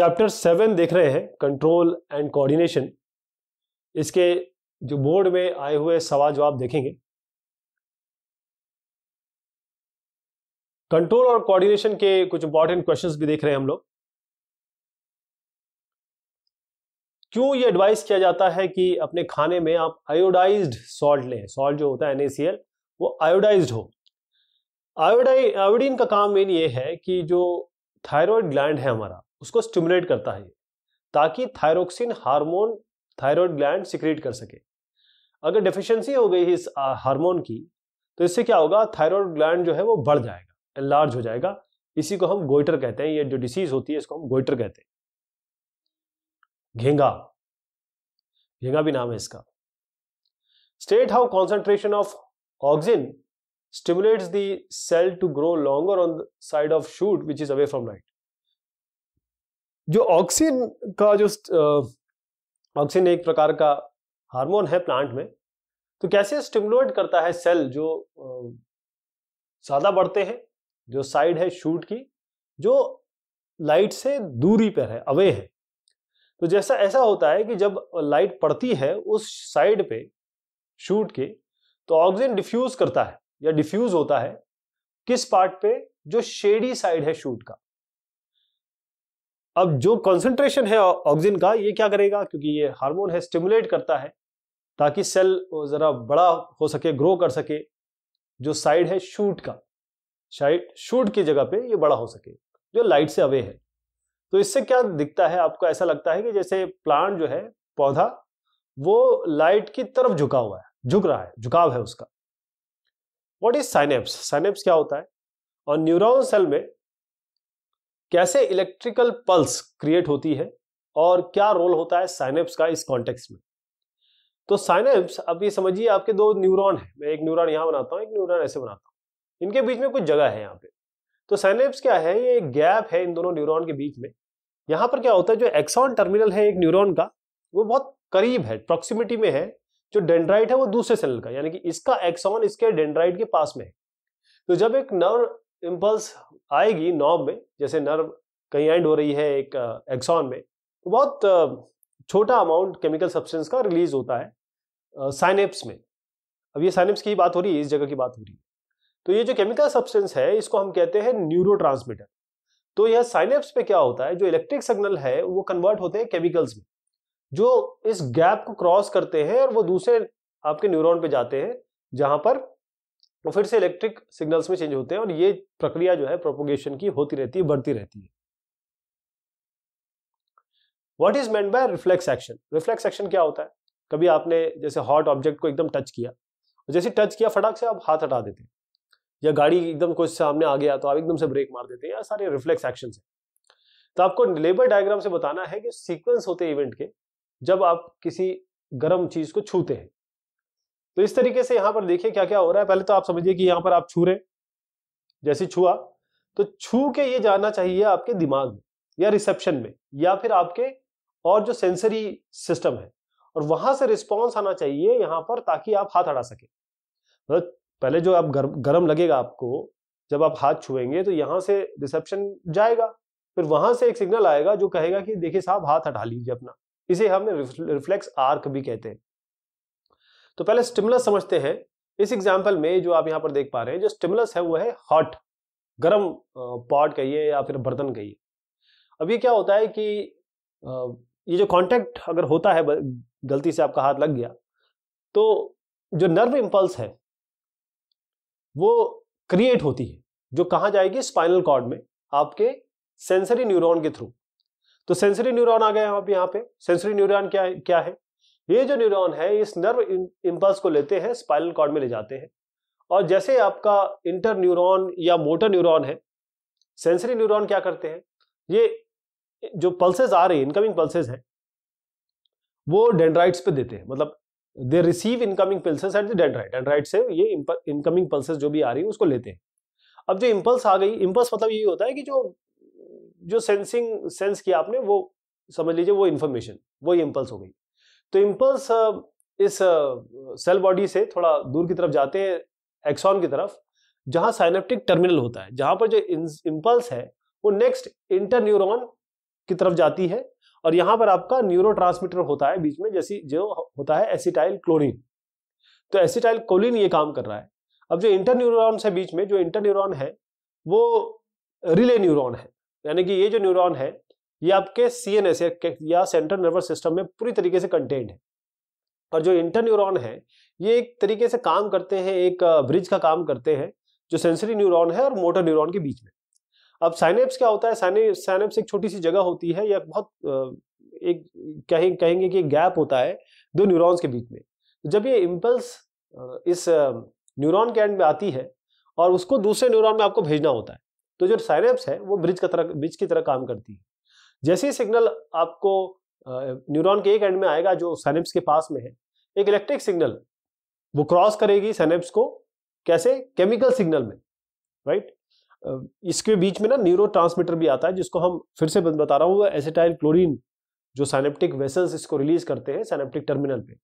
chapter seven देख रहे हैं कंट्रोल एंड कोऑर्डिनेशन इसके जो बोर्ड में आए हुए सवाल जवाब देखेंगे कंट्रोल और कोऑर्डिनेशन के कुछ इंपॉर्टेंट क्वेश्चंस भी देख रहे हैं हम लोग क्यों ये एडवाइस किया जाता है कि अपने खाने में आप आयोडाइज्ड सॉल्ट लें सॉल्ट जो होता है एनएसीएल वो आयोडाइज्ड हो आयोडाइन आयोडीन का काम मेन ये है कि जो थायराइड ग्लैंड है हमारा उसको स्टिमुलेट करता है ताकि thyroxine hormone thyroid gland secrete कर सके अगर डेफिशिएंसी हो गई इस हार्मोन की तो इससे क्या होगा थायरॉयड ग्लैंड जो है वो बढ़ जाएगा लार्ज हो जाएगा इसी को हम गोइटर कहते हैं ये जो डिसीज होती है इसको हम गोइटर कहते हैं घेंगा घेंगा भी नाम है इसका state how concentration of auxin stimulates the cell to grow longer on the side of shoot which is away from light जो ऑक्सीन का जो ऑक्सीन एक प्रकार का हार्मोन है प्लांट में तो कैसे स्टिमुलेट करता है सेल जो ज्यादा बढ़ते हैं जो साइड है शूट की जो लाइट से दूरी पर है अवे है तो जैसा ऐसा होता है कि जब लाइट पड़ती है उस साइड पे शूट के तो ऑक्सीजन डिफ्यूज करता है या डिफ्यूज होता है किस पार्ट पे जो शेडी साइड है शूट का अब जो कॉन्सेंट्रेशन है ऑक्सीजन का ये क्या करेगा क्योंकि ये हार्मोन है स्टिमुलेट करता है ताकि सेल ज़रा बड़ा हो सके ग्रो कर सके जो साइड है शूट का साइड शूट की जगह पे ये बड़ा हो सके जो लाइट से अवे है तो इससे क्या दिखता है आपको ऐसा लगता है कि जैसे प्लांट जो है पौधा वो लाइट की तरफ झुका हुआ है झुक रहा है झुकाव है उसका वॉट इज साइनेप्स साइनेप्स क्या होता है और न्यूरोन सेल में कैसे इलेक्ट्रिकल पल्स क्रिएट होती है और क्या रोल होता है साइनेप्स का इस कॉन्टेक्स में तो साइनेप्स अब ये समझिए आपके दो न्यूरॉन है मैं एक न्यूरॉन यहाँ बनाता हूँ एक न्यूरॉन ऐसे बनाता हूँ इनके बीच में कुछ जगह है यहाँ पे तो साइनेप्स क्या है ये एक गैप है इन दोनों न्यूरॉन के बीच में यहाँ पर क्या होता है जो एक्सॉन टर्मिनल है एक न्यूरोन का वो बहुत करीब है प्रॉक्सिमिटी में है जो डेंड्राइट है वो दूसरे सेल का यानी कि इसका एक्सॉन इसके डेंड्राइट के पास में है तो जब एक नर्व इम्पल्स आएगी नॉब में जैसे नर्व कहीं एंड हो रही है एक एक्सॉन में तो बहुत छोटा अमाउंट केमिकल सब्सटेंस का रिलीज होता है साइनेप्स में अब ये साइनेप्स की बात हो रही है इस जगह की बात हो रही है तो ये जो केमिकल सब्सटेंस है इसको हम कहते हैं न्यूरो तो यह साइनेप्स पे क्या होता है जो इलेक्ट्रिक सिग्नल है वो कन्वर्ट होते हैं केमिकल्स में जो इस गैप को क्रॉस करते हैं और वो दूसरे आपके न्यूरॉन पे जाते हैं जहां पर वो तो फिर से इलेक्ट्रिक सिग्नल्स में चेंज होते हैं और ये प्रक्रिया जो है प्रोपोगेशन की होती रहती है बढ़ती रहती है what is meant by reflex action reflex action क्या होता है कभी आपने जैसे हॉट ऑब्जेक्ट को एकदम टच किया जैसे टच किया फटाक से आप हाथ हटा देते हैं या गाड़ी एकदम कुछ सामने आ गया तो आप एकदम से ब्रेक मार देते हैं या सारे रिफ्लेक्स एक्शन है तो आपको लेबर डायग्राम से बताना है कि सीक्वेंस होते इवेंट के जब आप किसी गर्म चीज को छूते हैं तो इस तरीके से यहाँ पर देखिए क्या क्या हो रहा है पहले तो आप समझिए कि यहाँ पर आप छू रहे जैसे छुआ तो छू के ये जाना चाहिए आपके दिमाग में या रिसेप्शन में या फिर आपके और जो सेंसरी सिस्टम है और वहां से रिस्पॉन्स आना चाहिए यहाँ पर ताकि आप हाथ अड़ा सके तो मतलब पहले जो आप गर, गर्म लगेगा आपको जब आप हाथ छुएंगे तो यहां से रिसेप्शन जाएगा फिर वहां से एक सिग्नल आएगा जो कहेगा कि देखिए साहब हाथ हटा लीजिए अपना इसे हम रिफ्लेक्स आर्क भी कहते हैं तो पहले स्टिमुलस समझते हैं इस एग्जाम्पल में जो आप यहाँ पर देख पा रहे हैं जो स्टिमुलस है वो है हॉट गर्म पॉट कहिए या फिर बर्तन कहिए अब ये क्या होता है कि ये जो कांटेक्ट अगर होता है गलती से आपका हाथ लग गया तो जो नर्व इम्पल्स है वो क्रिएट होती है जो कहाँ जाएगी स्पाइनल कॉर्ड में आपके सेंसरी न्यूरॉन के थ्रू तो सेंसरी न्यूरॉन आ गए हम अब यहाँ पे सेंसरी न्यूरॉन क्या है क्या है ये जो न्यूरॉन है इस नर्व इम्पल्स को लेते हैं स्पाइनल कॉर्ड में ले जाते हैं और जैसे आपका इंटर न्यूरॉन या मोटर न्यूरॉन है सेंसरी न्यूरॉन क्या करते हैं ये जो पल्सेज आ रही है इनकमिंग पल्सेज हैं वो डेंड्राइट्स पे देते हैं मतलब they receive incoming pulses at the dendrite dendrite से ये इनकमिंग पल्सेज जो भी आ रही है उसको लेते हैं अब जो इम्पल्स आ गई इम्पल्स मतलब ये होता है कि जो जो सेंसिंग सेंस किया आपने वो समझ लीजिए वो इन्फॉर्मेशन वो इम्पल्स हो गई तो इम्पल्स uh, इस सेल uh, बॉडी से थोड़ा दूर की तरफ जाते हैं एक्सॉन की तरफ जहां साइनेप्टिक टर्मिनल होता है जहां पर जो इम्पल्स है वो नेक्स्ट इंटर न्यूरोन की तरफ जाती है और यहां पर आपका न्यूरो होता है बीच में जैसी जो होता है एसिटाइल क्लोरिन तो एसिटाइल क्लोरिन ये काम कर रहा है अब जो इंटर न्यूरोन है बीच में जो इंटर न्यूरोन है वो रिले न्यूरोन है यानी कि ये जो न्यूरोन है ये आपके सी एन एस या सेंट्रल नर्वस सिस्टम में पूरी तरीके से कंटेंट है और जो इंटर न्यूरोन है ये एक तरीके से काम करते हैं एक ब्रिज का काम करते हैं जो सेंसरी न्यूरोन है और मोटर न्यूरोन के बीच में अब साइनेप्स क्या होता है साइनेप्स एक छोटी सी जगह होती है या बहुत एक कहें कहेंगे कि गैप होता है दो न्यूरॉन्स के बीच में जब ये इम्पल्स इस न्यूरॉन के एंड में आती है और उसको दूसरे न्यूरॉन में आपको भेजना होता है तो जो साइनेप्स है वो ब्रिज का तरह ब्रिज की तरह काम करती है जैसे ही सिग्नल आपको न्यूरॉन के एक एंड में आएगा जो सैनिप्स के पास में है एक इलेक्ट्रिक सिग्नल वो क्रॉस करेगी सैनिप्स को कैसे केमिकल सिग्नल में राइट इसके बीच में ना न्यूरो भी आता है जिसको हम फिर से बता रहा हूँ एसिटाइल क्लोरीन जो सैनेप्टिक वेसल्स इसको रिलीज करते हैं सैनेप्टिक टर्मिनल पे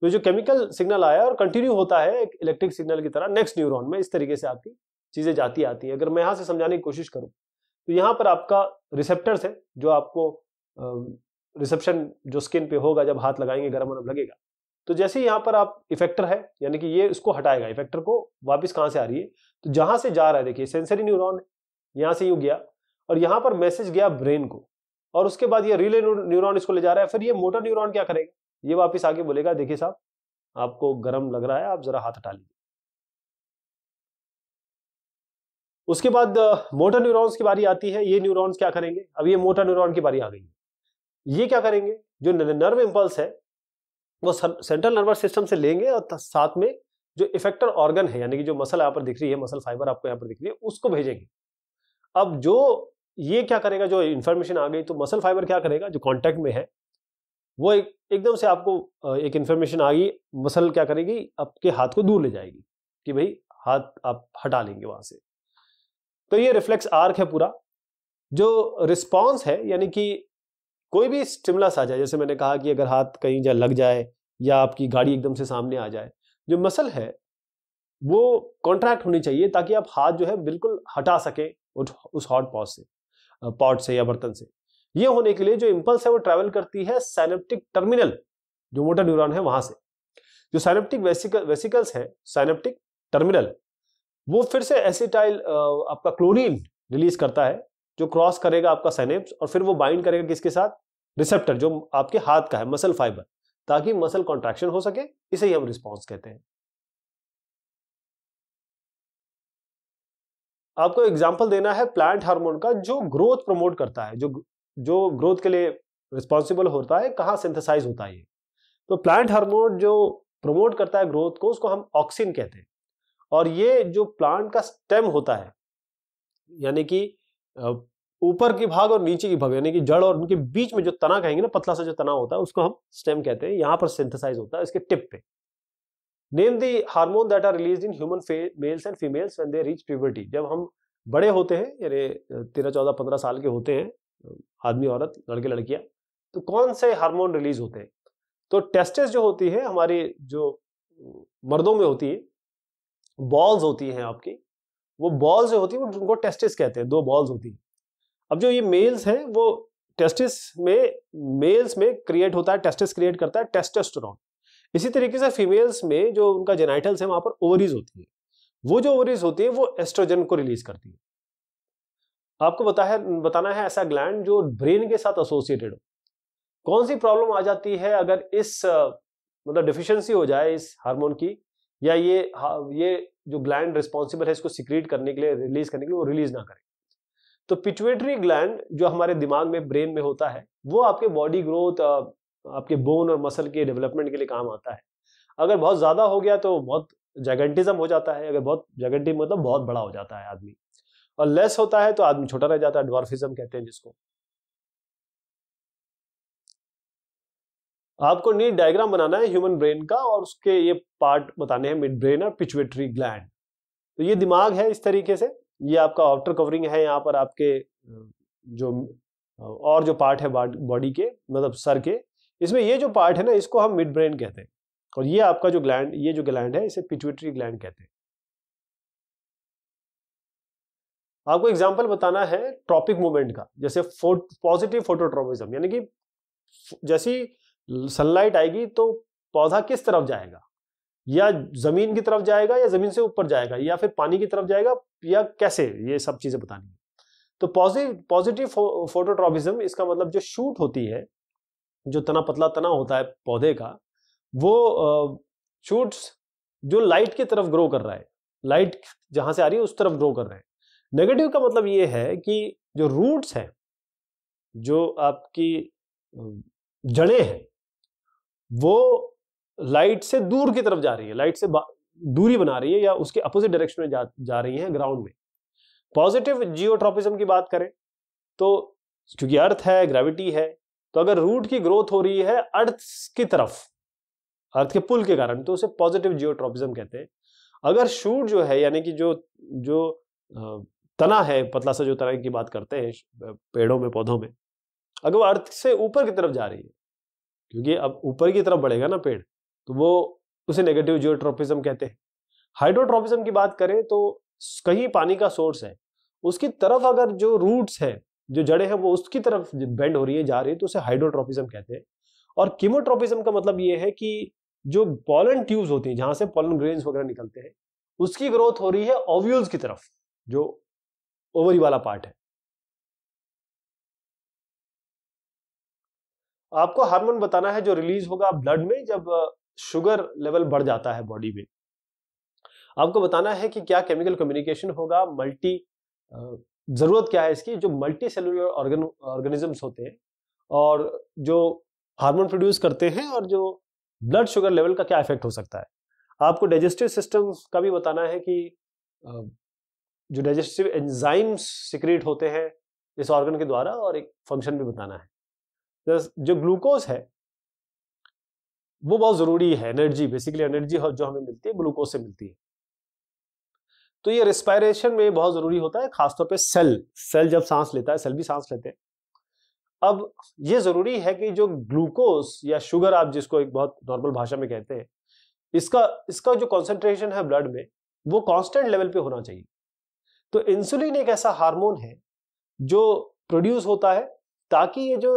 तो जो केमिकल सिग्नल आया और कंटिन्यू होता है एक इलेक्ट्रिक सिग्नल की तरह नेक्स्ट न्यूरॉन में इस तरीके से आपकी चीजें जाती आती है अगर मैं यहाँ से समझाने की कोशिश करूँ तो यहाँ पर आपका रिसेप्टर्स है जो आपको रिसेप्शन जो स्किन पे होगा जब हाथ लगाएंगे गर्म वर्म लगेगा तो जैसे यहाँ पर आप इफेक्टर है यानी कि ये उसको हटाएगा इफेक्टर को वापस कहाँ से आ रही है तो जहाँ से जा रहा है देखिए सेंसरी न्यूरॉन यहाँ से यूँ गया और यहाँ पर मैसेज गया ब्रेन को और उसके बाद ये रिले न्यूरोन इसको ले जा रहा है फिर ये मोटर न्यूरोन क्या करेगा ये वापस आके बोलेगा देखिए साहब आपको गर्म लग रहा है आप जरा हाथ हटा लीजिए उसके बाद मोटर न्यूरॉन्स की बारी आती है ये न्यूरॉन्स क्या करेंगे अब ये मोटर न्यूरॉन की बारी आ गई ये क्या करेंगे जो नर्व इम्पल्स है वो सेंट्रल नर्वस सिस्टम से लेंगे और साथ में जो इफेक्टर ऑर्गन है यानी कि जो मसल यहाँ पर दिख रही है मसल फाइबर आपको यहाँ पर दिख रही है उसको भेजेंगे अब जो ये क्या करेगा जो इन्फॉर्मेशन आ गई तो मसल फाइबर क्या करेगा जो कॉन्टैक्ट में है वो एक एकदम से आपको एक इन्फॉर्मेशन आ गई मसल क्या करेगी आपके हाथ को दूर ले जाएगी कि भाई हाथ आप हटा लेंगे वहां से तो ये रिफ्लेक्स आर्क है पूरा जो रिस्पॉन्स है यानी कि कोई भी स्टिमुलस आ जाए जैसे मैंने कहा कि अगर हाथ कहीं जा लग जाए या आपकी गाड़ी एकदम से सामने आ जाए जो मसल है वो कॉन्ट्रैक्ट होनी चाहिए ताकि आप हाथ जो है बिल्कुल हटा सकें उस हॉट पॉट से पॉट से या बर्तन से ये होने के लिए जो इम्पल्स है वो ट्रैवल करती है साइनेप्टिक टर्मिनल जो मोटर न्यूरॉन है वहां से जो साइनेप्टिक वेसिकल वेसिकल्स है साइनेप्टिक टर्मिनल वो फिर से एसिटाइल आपका क्लोरीन रिलीज करता है जो क्रॉस करेगा आपका सैनेप्स और फिर वो बाइंड करेगा किसके साथ रिसेप्टर जो आपके हाथ का है मसल फाइबर ताकि मसल कॉन्ट्रैक्शन हो सके इसे ही हम रिस्पॉन्स कहते हैं आपको एग्जाम्पल देना है प्लांट हार्मोन का जो ग्रोथ प्रमोट करता है जो जो ग्रोथ के लिए रिस्पॉन्सिबल होता है कहाँ सिंथेसाइज होता है ये तो प्लांट हार्मोन जो प्रमोट करता है ग्रोथ को उसको हम ऑक्सिन कहते हैं और ये जो प्लांट का स्टेम होता है यानी कि ऊपर के भाग और नीचे की भाग यानी कि जड़ और उनके बीच में जो तना कहेंगे ना पतला सा जो तना होता है उसको हम स्टेम कहते हैं यहाँ पर सिंथेसाइज होता है इसके टिप पे name the hormone that are release in human males and females when they reach puberty जब हम बड़े होते हैं यानी तेरह चौदह पंद्रह साल के होते हैं आदमी औरत लड़के लड़कियाँ तो कौन से हार्मोन रिलीज होते हैं तो टेस्टेस जो होती है हमारी जो मर्दों में होती है बॉल्स होती हैं आपकी वो बॉल्स जो होती है उनको टेस्टिस कहते हैं दो बॉल्स होती हैं अब जो ये मेल्स हैं वो टेस्टिस में मेल्स में क्रिएट होता है टेस्टिस क्रिएट करता है टेस्टोस्टेरोन इसी तरीके से फीमेल्स में जो उनका जेनाइटल्स है वहां पर ओवरीज होती है वो जो ओवरीज होती है वो एस्ट्रोजन को रिलीज करती है आपको बता है, बताना है ऐसा ग्लैंड जो ब्रेन के साथ एसोसिएटेड हो कौन सी प्रॉब्लम आ जाती है अगर इस मतलब डिफिशियंसी हो जाए इस हार्मोन की या ये हाँ, ये जो ग्लैंड रिस्पॉन्सिबल है इसको सिक्रीट करने के लिए रिलीज करने के लिए वो रिलीज ना करें तो पिचुएटरी ग्लैंड जो हमारे दिमाग में ब्रेन में होता है वो आपके बॉडी ग्रोथ आपके बोन और मसल के डेवलपमेंट के लिए काम आता है अगर बहुत ज़्यादा हो गया तो बहुत जैगेंटिज्म हो जाता है अगर बहुत जैगेंटिज्म मतलब बहुत बड़ा हो जाता है आदमी और लेस होता है तो आदमी छोटा रह जाता है डॉर्फिज्म कहते हैं जिसको आपको नीट डायग्राम बनाना है ह्यूमन ब्रेन का और उसके ये पार्ट बताने हैं मिड ब्रेन और पिचुएटरी ग्लैंड तो ये दिमाग है इस तरीके से ये आपका आउटर कवरिंग है यहाँ पर आपके जो और जो पार्ट है बॉडी के मतलब सर के इसमें ये जो पार्ट है ना इसको हम मिड ब्रेन कहते हैं और ये आपका जो ग्लैंड ये जो ग्लैंड है इसे पिचुएटरी ग्लैंड कहते हैं आपको एग्जाम्पल बताना है ट्रॉपिक मूवमेंट का जैसे पॉजिटिव फोटोट्रोपिज्म यानी कि जैसी सनलाइट आएगी तो पौधा किस तरफ जाएगा या जमीन की तरफ जाएगा या जमीन से ऊपर जाएगा या फिर पानी की तरफ जाएगा या कैसे ये सब चीजें बतानी है तो पॉजिटिव फोटोट्रॉपिज्म इसका मतलब जो शूट होती है जो तना पतला तना होता है पौधे का वो शूट्स जो लाइट की तरफ ग्रो कर रहा है लाइट जहां से आ रही है उस तरफ ग्रो कर रहे हैं नेगेटिव का मतलब ये है कि जो रूट्स हैं जो आपकी जड़ें हैं वो लाइट से दूर की तरफ जा रही है लाइट से दूरी बना रही है या उसके अपोजिट डायरेक्शन में जा, जा रही है ग्राउंड में पॉजिटिव जियोट्रॉपिज्म की बात करें तो क्योंकि अर्थ है ग्रेविटी है तो अगर रूट की ग्रोथ हो रही है अर्थ की तरफ अर्थ के पुल के कारण तो उसे पॉजिटिव जियोट्रॉपिज्म कहते हैं अगर शूट जो है यानी कि जो जो तना है पतला सा जो तना की बात करते हैं पेड़ों में पौधों में अगर वो अर्थ से ऊपर की तरफ जा रही है क्योंकि अब ऊपर की तरफ बढ़ेगा ना पेड़ तो वो उसे नेगेटिव जियोट्रोपिज्म कहते हैं हाइड्रोट्रोपिज्म की बात करें तो कहीं पानी का सोर्स है उसकी तरफ अगर जो रूट्स है जो जड़ें हैं वो उसकी तरफ बेंड हो रही है जा रही है तो उसे हाइड्रोट्रोपिज्म कहते हैं और कीमोट्रोपिज्म का मतलब ये है कि जो पॉलन ट्यूब्स होती हैं जहां से पॉलन ग्रेन्स वगैरह निकलते हैं उसकी ग्रोथ हो रही है ओव्यूल्स की तरफ जो ओवरी वाला पार्ट है आपको हार्मोन बताना है जो रिलीज होगा ब्लड में जब शुगर लेवल बढ़ जाता है बॉडी में आपको बताना है कि क्या केमिकल कम्युनिकेशन होगा मल्टी जरूरत क्या है इसकी जो मल्टी सेलुलर ऑर्गन ऑर्गेनिजम्स होते हैं और जो हार्मोन प्रोड्यूस करते हैं और जो ब्लड शुगर लेवल का क्या इफेक्ट हो सकता है आपको डाइजेस्टिव सिस्टम का भी बताना है कि जो डाइजेस्टिव एंजाइम्स सिक्रिएट होते हैं इस ऑर्गन के द्वारा और एक फंक्शन भी बताना है जो ग्लूकोज है वो बहुत जरूरी है एनर्जी बेसिकली एनर्जी जो हमें मिलती है ग्लूकोज से मिलती है तो ये रेस्पायरेशन में बहुत जरूरी होता है खासतौर पे सेल सेल जब सांस लेता है सेल भी सांस लेते हैं अब ये जरूरी है कि जो ग्लूकोज या शुगर आप जिसको एक बहुत नॉर्मल भाषा में कहते हैं इसका इसका जो कॉन्सेंट्रेशन है ब्लड में वो कॉन्स्टेंट लेवल पे होना चाहिए तो इंसुलिन एक ऐसा हार्मोन है जो प्रोड्यूस होता है ताकि ये जो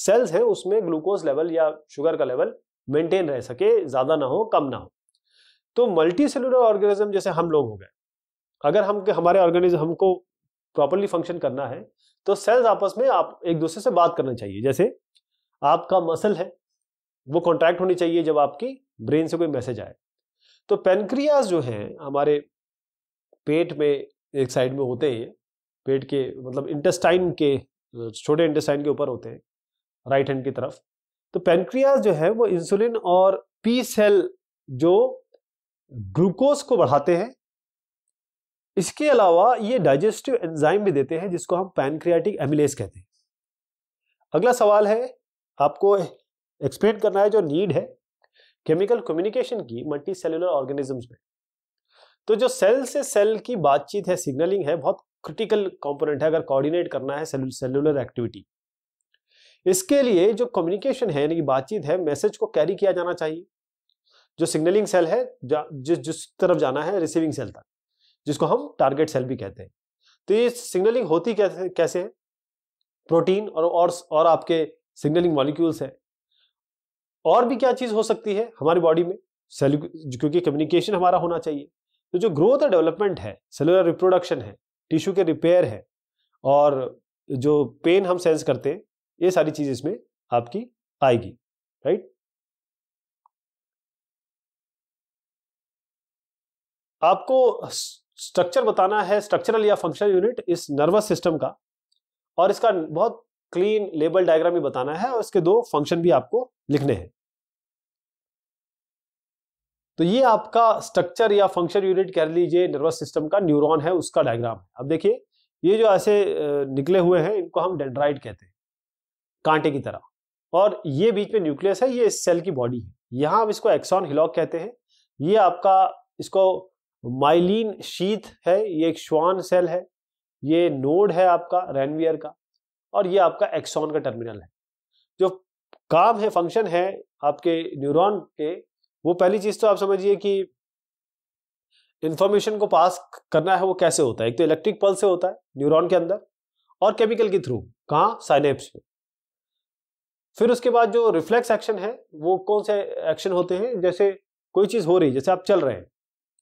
सेल्स हैं उसमें ग्लूकोज लेवल या शुगर का लेवल मेंटेन रह सके ज़्यादा ना हो कम ना हो तो मल्टी सेलुलर ऑर्गेनिज्म जैसे हम लोग हो गए अगर हम हमारे ऑर्गेनिज्म हमको प्रॉपरली फंक्शन करना है तो सेल्स आपस में आप एक दूसरे से बात करना चाहिए जैसे आपका मसल है वो कॉन्ट्रैक्ट होनी चाहिए जब आपकी ब्रेन से कोई मैसेज आए तो पेनक्रियाज जो है हमारे पेट में एक साइड में होते हैं पेट के मतलब इंटेस्टाइन के छोटे इंटेस्टाइन के ऊपर होते हैं राइट हैंड की तरफ तो पेनक्रियाज जो है वो इंसुलिन और पी सेल जो ग्लूकोज को बढ़ाते हैं इसके अलावा ये डाइजेस्टिव एंजाइम भी देते हैं जिसको हम पैनक्रियाटिक एमिलेस कहते हैं अगला सवाल है आपको एक्सप्लेन करना है जो नीड है केमिकल कम्युनिकेशन की मल्टी सेलुलर ऑर्गेनिजम्स में तो जो सेल से सेल की बातचीत है सिग्नलिंग है बहुत क्रिटिकल कंपोनेंट है अगर कोऑर्डिनेट करना है सेलुलर एक्टिविटी इसके लिए जो कम्युनिकेशन है यानी कि बातचीत है मैसेज को कैरी किया जाना चाहिए जो सिग्नलिंग सेल है जिस जिस तरफ जाना है रिसीविंग सेल तक जिसको हम टारगेट सेल भी कहते हैं तो ये सिग्नलिंग होती कैसे कैसे है प्रोटीन और और, और आपके सिग्नलिंग मॉलिक्यूल्स हैं और भी क्या चीज़ हो सकती है हमारी बॉडी में सेल क्योंकि कम्युनिकेशन हमारा होना चाहिए तो जो ग्रोथ और डेवलपमेंट है सेलुलर रिप्रोडक्शन है टिश्यू के रिपेयर है और जो पेन हम सेंस करते हैं ये सारी चीज़ इसमें आपकी आएगी राइट आपको स्ट्रक्चर बताना है स्ट्रक्चरल या फंक्शनल यूनिट इस नर्वस सिस्टम का और इसका बहुत क्लीन लेबल डायग्राम भी बताना है और इसके दो फंक्शन भी आपको लिखने हैं तो ये आपका स्ट्रक्चर या फंक्शन यूनिट कह लीजिए नर्वस सिस्टम का न्यूरॉन है उसका डायग्राम है अब देखिए ये जो ऐसे निकले हुए हैं इनको हम डेंड्राइड कहते हैं कांटे की तरह और ये बीच में न्यूक्लियस है ये इस सेल की बॉडी है यहाँ हम इसको एक्सॉन हिलॉक कहते हैं ये आपका इसको माइलिन शीत है ये एक श्वान सेल है ये नोड है आपका रेनवियर का और ये आपका एक्सॉन का टर्मिनल है जो काम है फंक्शन है आपके न्यूरॉन के वो पहली चीज तो आप समझिए कि इंफॉर्मेशन को पास करना है वो कैसे होता है एक तो इलेक्ट्रिक पल्स से होता है न्यूरॉन के अंदर और केमिकल के थ्रू कहाँ साइनेप्स में फिर उसके बाद जो रिफ्लेक्स एक्शन है वो कौन से एक्शन होते हैं जैसे कोई चीज़ हो रही है जैसे आप चल रहे हैं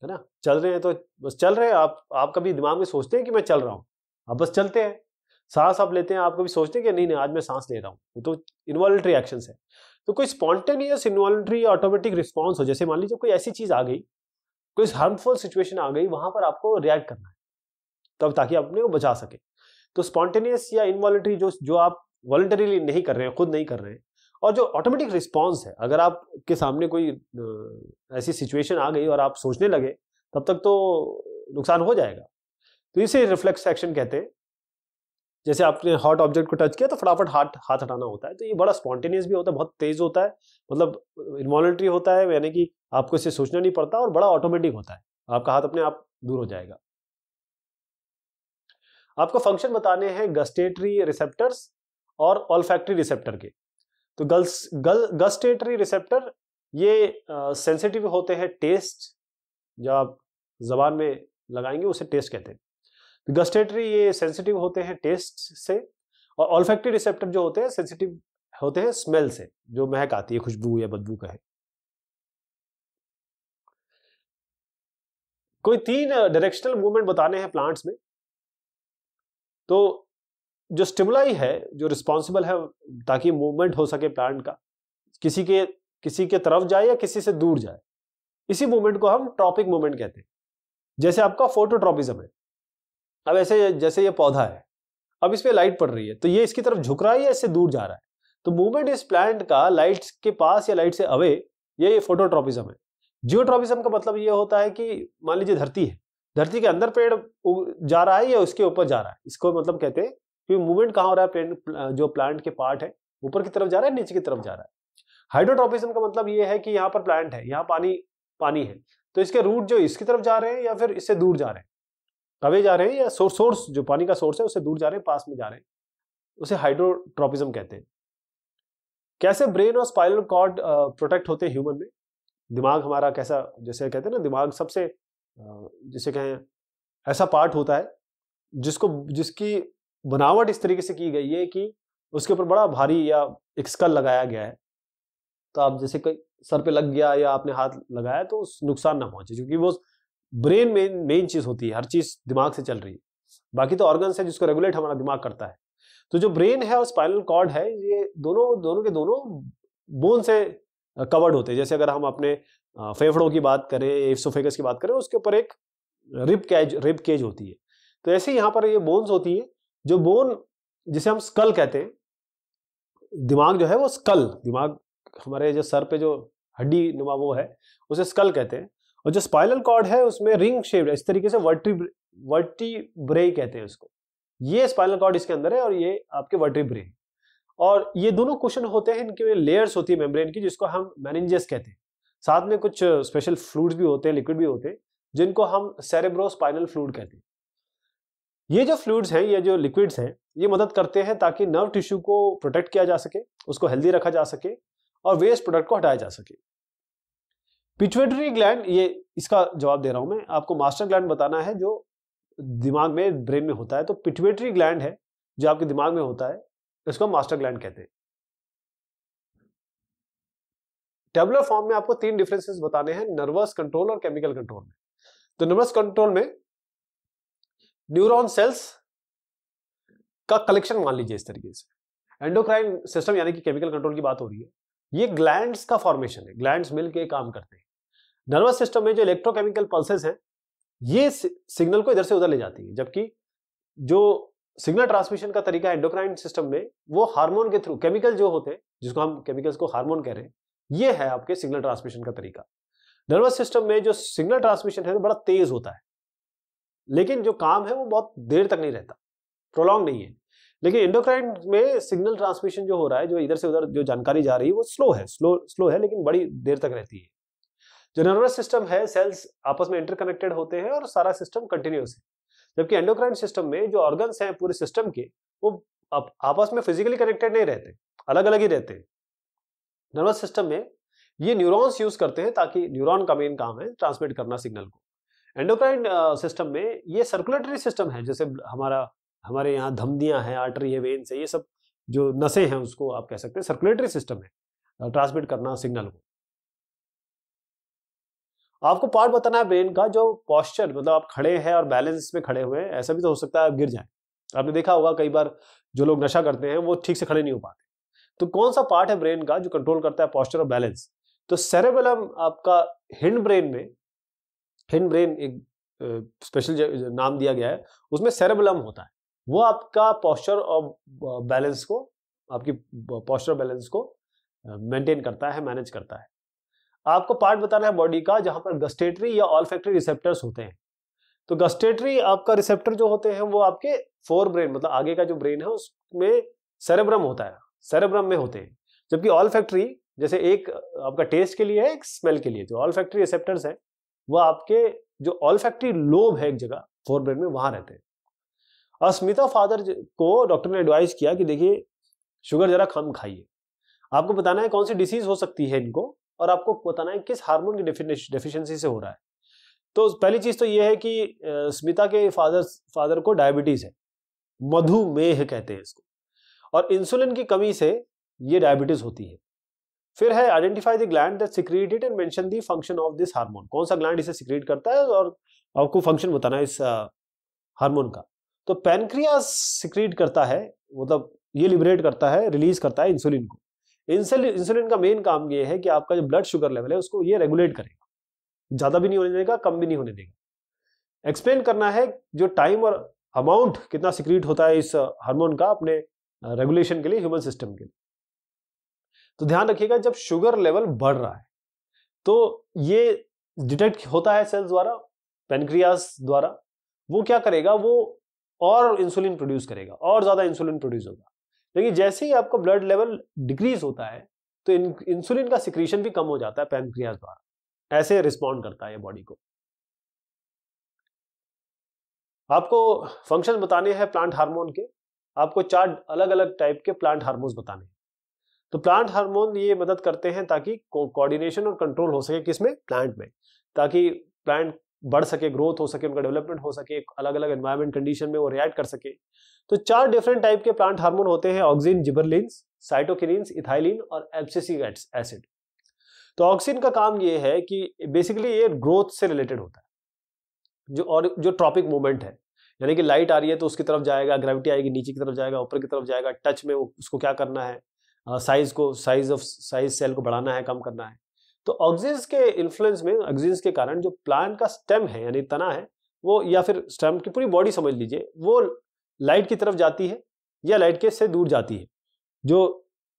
है ना चल रहे हैं तो बस चल रहे हैं आप आप कभी दिमाग में सोचते हैं कि मैं चल रहा हूँ आप बस चलते हैं सांस आप लेते हैं आप कभी सोचते हैं कि नहीं नहीं आज मैं सांस ले रहा हूँ वो तो इन्वॉल्ट्री एक्शन है तो कोई स्पॉन्टेनियस इन्वॉल्ट्री ऑटोमेटिक रिस्पॉन्स हो जैसे मान लीजिए कोई ऐसी चीज आ गई कोई हार्मफुल सिचुएशन आ गई वहां पर आपको रिएक्ट करना है तब तो ताकि आप अपने को बचा सके तो स्पॉन्टेनियस या इनवॉल्ट्री जो जो आप वॉलंटरीली नहीं कर रहे हैं खुद नहीं कर रहे हैं और जो ऑटोमेटिक रिस्पॉन्स है अगर आपके सामने कोई ऐसी सिचुएशन आ गई और आप सोचने लगे तब तक तो नुकसान हो जाएगा तो इसे रिफ्लेक्स एक्शन कहते हैं जैसे आपने हॉट ऑब्जेक्ट को टच किया तो फटाफट हाथ हाथ हटाना होता है तो ये बड़ा स्पॉन्टेनियस भी होता है बहुत तेज होता है मतलब इन्वॉल्ट्री होता है यानी कि आपको इसे सोचना नहीं पड़ता और बड़ा ऑटोमेटिक होता है आपका हाथ अपने आप दूर हो जाएगा आपको फंक्शन बताने हैं गस्टेटरी रिसेप्टर्स और ऑल्फैक्ट्री रिसेप्टर के तो गल्स गल गस्टेटरी रिसेप्टर ये सेंसिटिव होते हैं टेस्ट जब आप जबान में लगाएंगे उसे टेस्ट कहते हैं गस्टेटरी ये सेंसिटिव होते हैं टेस्ट से और ऑल्फेक्टिव रिसेप्टर जो होते हैं सेंसिटिव होते हैं स्मेल से जो महक आती है खुशबू या बदबू कहे कोई तीन डायरेक्शनल मूवमेंट बताने हैं प्लांट्स में तो जो स्टिमुलाई है जो रिस्पॉन्सिबल है ताकि मूवमेंट हो सके प्लांट का किसी के किसी के तरफ जाए या किसी से दूर जाए इसी मूवमेंट को हम ट्रॉपिक मूवमेंट कहते हैं जैसे आपका फोटोट्रॉपिज्म है अब ऐसे जैसे ये पौधा है अब इस पर लाइट पड़ रही है तो ये इसकी तरफ झुक रहा है या इससे दूर जा रहा है तो मूवमेंट इस प्लांट का लाइट्स के पास या लाइट से अवे ये फोटोट्रॉपिज्म है जियोट्रॉपिज्म का मतलब ये होता है कि मान लीजिए धरती है धरती के अंदर पेड़ जा रहा है या उसके ऊपर जा रहा है इसको मतलब कहते हैं कि मूवमेंट कहाँ हो रहा है पेड़ जो प्लांट के पार्ट है ऊपर की तरफ जा रहा है नीचे की तरफ जा रहा है हाइड्रोट्रॉपिज्म का मतलब ये है कि यहाँ पर प्लांट है यहाँ पानी पानी है तो इसके रूट जो इसकी तरफ जा रहे हैं या फिर इससे दूर जा रहे हैं तवे जा रहे हैं या सोर्स सोर्स जो पानी का सोर्स है उससे दूर जा रहे हैं पास में जा रहे हैं उसे हाइड्रोट्रॉपिज्म कहते हैं कैसे ब्रेन और स्पाइनल कॉर्ड प्रोटेक्ट होते हैं ह्यूमन में दिमाग हमारा कैसा जैसे कहते हैं ना दिमाग सबसे जैसे कहें ऐसा पार्ट होता है जिसको जिसकी बनावट इस तरीके से की गई है कि उसके ऊपर बड़ा भारी या एक स्कल लगाया गया है तो आप जैसे कोई सर पे लग गया या आपने हाथ लगाया तो नुकसान ना पहुंचे क्योंकि वो ब्रेन मेन मेन चीज होती है हर चीज दिमाग से चल रही है बाकी तो ऑर्गन्स है जिसको रेगुलेट हमारा दिमाग करता है तो जो ब्रेन है और स्पाइनल कॉर्ड है ये दोनों दोनों के दोनों बोन से कवर्ड होते हैं जैसे अगर हम अपने फेफड़ों की बात करें एफ्सोफेगस की बात करें उसके ऊपर एक रिब कैज रिब केज होती है तो ऐसे यहाँ पर ये बोन्स होती है जो बोन जिसे हम स्कल कहते हैं दिमाग जो है वो स्कल दिमाग हमारे जो सर पे जो हड्डी नुमा वो है उसे स्कल कहते हैं और जो स्पाइनल कॉर्ड है उसमें रिंग शेप है इस तरीके से वर्टी वर्टी ब्रे कहते हैं उसको ये स्पाइनल कॉर्ड इसके अंदर है और ये आपके वर्टी ब्रे और ये दोनों क्वेश्चन होते हैं इनके लेयर्स होती है मेम्ब्रेन की जिसको हम मैनेंजेस कहते हैं साथ में कुछ स्पेशल फ्लूड्स भी होते हैं लिक्विड भी होते हैं जिनको हम सेरेब्रो स्पाइनल फ्लूड कहते हैं ये जो फ्लूड्स हैं ये जो लिक्विड्स हैं ये मदद करते हैं ताकि नर्व टिश्यू को प्रोटेक्ट किया जा सके उसको हेल्दी रखा जा सके और वेस्ट प्रोडक्ट को हटाया जा सके पिचुएटरी ग्लैंड ये इसका जवाब दे रहा हूं मैं आपको मास्टर ग्लैंड बताना है जो दिमाग में ब्रेन में होता है तो पिटुएटरी ग्लैंड है जो आपके दिमाग में होता है इसको मास्टर ग्लैंड कहते हैं टेबलर फॉर्म में आपको तीन डिफरेंसेस बताने हैं नर्वस कंट्रोल और केमिकल कंट्रोल में तो नर्वस कंट्रोल में न्यूरॉन सेल्स का कलेक्शन मान लीजिए इस तरीके से एंडोक्राइन सिस्टम यानी कि केमिकल कंट्रोल की बात हो रही है ये ग्लैंड्स का फॉर्मेशन है ग्लैंड्स मिलके काम करते हैं नर्वस सिस्टम में जो इलेक्ट्रोकेमिकल पल्सेस हैं ये सिग्नल को इधर से उधर ले जाती है जबकि जो सिग्नल ट्रांसमिशन का तरीका एंडोक्राइन सिस्टम में वो हार्मोन के थ्रू केमिकल जो होते हैं जिसको हम केमिकल्स को हार्मोन कह रहे हैं ये है आपके सिग्नल ट्रांसमिशन का तरीका नर्वस सिस्टम में जो सिग्नल ट्रांसमिशन है वो बड़ा तेज होता है लेकिन जो काम है वो बहुत देर तक नहीं रहता प्रोलॉन्ग नहीं है लेकिन इंडोक्राइन में सिग्नल ट्रांसमिशन जो हो रहा है जो इधर से उधर जो जानकारी जा रही है वो स्लो है स्लो स्लो है लेकिन बड़ी देर तक रहती है जो नर्वस सिस्टम है सेल्स आपस में इंटरकनेक्टेड होते हैं और सारा सिस्टम कंटिन्यूस है जबकि एंडोक्राइन सिस्टम में जो ऑर्गन्स हैं पूरे सिस्टम के वो आपस में फिजिकली कनेक्टेड नहीं रहते अलग अलग ही रहते हैं नर्वस सिस्टम में ये न्यूरॉन्स यूज करते हैं ताकि न्यूरॉन का मेन काम है ट्रांसमिट करना सिग्नल को एंडोक्राइन सिस्टम में ये सर्कुलेटरी सिस्टम है जैसे हमारा हमारे यहाँ धमदियाँ हैं आर्टरी है वेन्स है ये सब जो नसें हैं उसको आप कह सकते हैं सर्कुलेटरी सिस्टम है ट्रांसमिट करना सिग्नल को आपको पार्ट बताना है ब्रेन का जो पॉस्चर मतलब आप खड़े हैं और बैलेंस में खड़े हुए हैं ऐसा भी तो हो सकता है आप गिर जाए आपने देखा होगा कई बार जो लोग नशा करते हैं वो ठीक से खड़े नहीं हो पाते तो कौन सा पार्ट है ब्रेन का जो कंट्रोल करता है पॉस्चर और बैलेंस तो सेरेबलम आपका हिंड ब्रेन में हिंड ब्रेन एक स्पेशल नाम दिया गया है उसमें सेरेबलम होता है वो आपका पॉस्चर और बैलेंस को आपकी पॉस्चर बैलेंस को मेंटेन करता है मैनेज करता है आपको पार्ट बताना है बॉडी का जहां पर गस्टेटरी या ऑल फैक्ट्री रिसेप्टर्स होते हैं तो गस्टेटरी आपका रिसेप्टर जो होते हैं वो आपके फोर ब्रेन मतलब आगे का जो ब्रेन है उसमें सेरेब्रम होता है सेरेब्रम में होते हैं जबकि ऑल फैक्ट्री जैसे एक आपका टेस्ट के लिए है एक स्मेल के लिए जो ऑल फैक्ट्री रिसेप्टर्स है वह आपके जो ऑल फैक्ट्री लोब है एक जगह फोर ब्रेन में वहां रहते हैं अस्मिता फादर को डॉक्टर ने एडवाइस किया कि देखिए शुगर जरा कम खाइए आपको बताना है कौन सी डिसीज हो सकती है इनको और आपको बताना है किस हार्मोन की डेफिशिएंसी से हो रहा है तो पहली चीज तो ये है कि स्मिता के फादर फादर को डायबिटीज है मधुमेह कहते हैं इसको और इंसुलिन की कमी से ये डायबिटीज होती है फिर है identify the gland that secreted and mention the function of this hormone कौन सा ग्लैंड इसे सिक्रीट करता है और आपको फंक्शन बताना है इस हार्मोन का तो पैनक्रियास सिक्रिएट करता है मतलब ये लिबरेट करता है रिलीज करता है इंसुलिन को इंसुलिन इंसुलिन का मेन काम ये है कि आपका जो ब्लड शुगर लेवल है उसको ये रेगुलेट करेगा ज्यादा भी नहीं होने देगा कम भी नहीं होने देगा एक्सप्लेन करना है जो टाइम और अमाउंट कितना सिक्रीट होता है इस हार्मोन uh, का अपने रेगुलेशन uh, के लिए ह्यूमन सिस्टम के लिए तो ध्यान रखिएगा जब शुगर लेवल बढ़ रहा है तो ये डिटेक्ट होता है सेल्स द्वारा पेनक्रियास द्वारा वो क्या करेगा वो और इंसुलिन प्रोड्यूस करेगा और ज्यादा इंसुलिन प्रोड्यूस होगा लेकिन जैसे ही आपका ब्लड लेवल डिक्रीज होता है तो इंसुलिन का सिक्रीशन भी कम हो जाता है पैनक्रियाज द्वारा ऐसे रिस्पॉन्ड करता है बॉडी को आपको फंक्शन बताने हैं प्लांट हार्मोन के आपको चार अलग अलग टाइप के प्लांट हार्मोन्स बताने हैं तो प्लांट हार्मोन ये मदद करते हैं ताकि कोऑर्डिनेशन और कंट्रोल हो सके किसमें प्लांट में ताकि प्लांट बढ़ सके ग्रोथ हो सके उनका डेवलपमेंट हो सके अलग अलग एनवायरमेंट कंडीशन में वो रिएक्ट कर सके तो चार डिफरेंट टाइप के प्लांट हार्मोन होते हैं ऑक्सीजन जिबरलिन्स साइटोकिन इथाइलिन और एप्सिसिक एसिड तो ऑक्सीजन का काम ये है कि बेसिकली ये ग्रोथ से रिलेटेड होता है जो और जो ट्रॉपिक मूवमेंट है यानी कि लाइट आ रही है तो उसकी तरफ जाएगा ग्रेविटी आएगी नीचे की तरफ जाएगा ऊपर की तरफ जाएगा टच में उसको क्या करना है साइज को साइज ऑफ साइज सेल को बढ़ाना है कम करना है तो ऑक्सीज के इन्फ्लुएंस में ऑक्सिन्स के कारण जो प्लांट का स्टेम है यानी तना है वो या फिर स्टेम की पूरी बॉडी समझ लीजिए वो लाइट की तरफ जाती है या लाइट के से दूर जाती है जो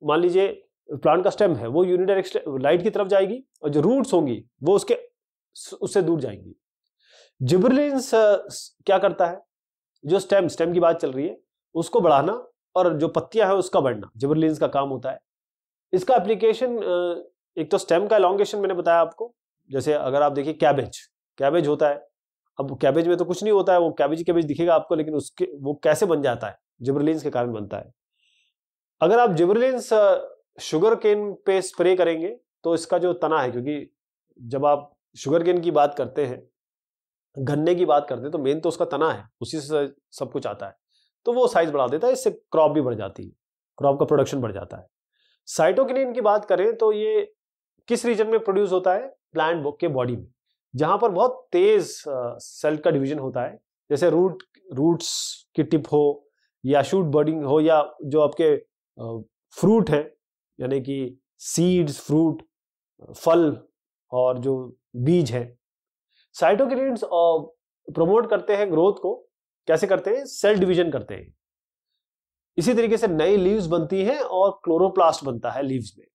मान लीजिए प्लांट का स्टेम है वो यूनिडायरेक्शन लाइट की तरफ जाएगी और जो रूट्स होंगी वो उसके उससे दूर जाएंगी जिब्रिलिन्स uh, क्या करता है जो स्टेम स्टेम की बात चल रही है उसको बढ़ाना और जो पत्तियां हैं उसका बढ़ना जिब्रिलिन्स का काम होता है इसका एप्लीकेशन एक तो स्टेम का एलोंगेशन मैंने बताया आपको जैसे अगर आप देखिए कैबेज कैबेज होता है अब कैबेज में तो कुछ नहीं होता है वो कैबेज कैबेज दिखेगा आपको लेकिन उसके वो कैसे बन जाता है जिब्रलिन के कारण बनता है अगर आप जिब्रिलिन्स शुगर केन पे स्प्रे करेंगे तो इसका जो तना है क्योंकि जब आप शुगर केन की बात करते हैं गन्ने की बात करते हैं तो मेन तो उसका तना है उसी से सब कुछ आता है तो वो साइज बढ़ा देता है इससे क्रॉप भी बढ़ जाती है क्रॉप का प्रोडक्शन बढ़ जाता है साइटोकिनिन की बात करें तो ये किस रीजन में प्रोड्यूस होता है प्लांट के बॉडी में जहां पर बहुत तेज सेल का डिवीजन होता है जैसे रूट रूट्स की टिप हो या शूट बर्डिंग हो या जो आपके फ्रूट है यानी कि सीड्स फ्रूट फल और जो बीज है साइटोक्रिन्स प्रमोट करते हैं ग्रोथ को कैसे करते हैं सेल डिवीजन करते हैं इसी तरीके से नई लीव्स बनती हैं और क्लोरोप्लास्ट बनता है लीव्स में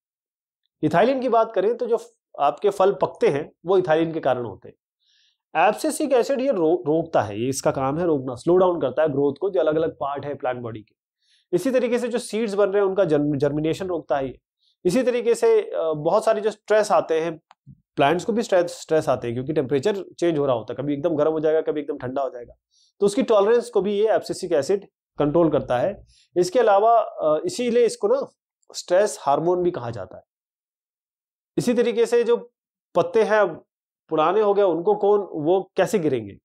इथाइलिन की बात करें तो जो आपके फल पकते हैं वो इथाइलिन के कारण होते हैं एब्सेसिक एसिड ये रो, रोकता है ये इसका काम है रोकना स्लो डाउन करता है ग्रोथ को जो अलग अलग पार्ट है प्लांट बॉडी के इसी तरीके से जो सीड्स बन रहे हैं उनका जर्म जर्मिनेशन रोकता है ये इसी तरीके से बहुत सारे जो स्ट्रेस आते हैं प्लांट्स को भी स्ट्रेस स्ट्रेस आते हैं क्योंकि टेम्परेचर चेंज हो रहा होता है कभी एकदम गर्म हो जाएगा कभी एकदम ठंडा हो जाएगा तो उसकी टॉलरेंस को भी ये एब्सेसिक एसिड कंट्रोल करता है इसके अलावा इसीलिए इसको ना स्ट्रेस हार्मोन भी कहा जाता है इसी तरीके से जो पत्ते हैं पुराने हो गए उनको कौन वो कैसे गिरेंगे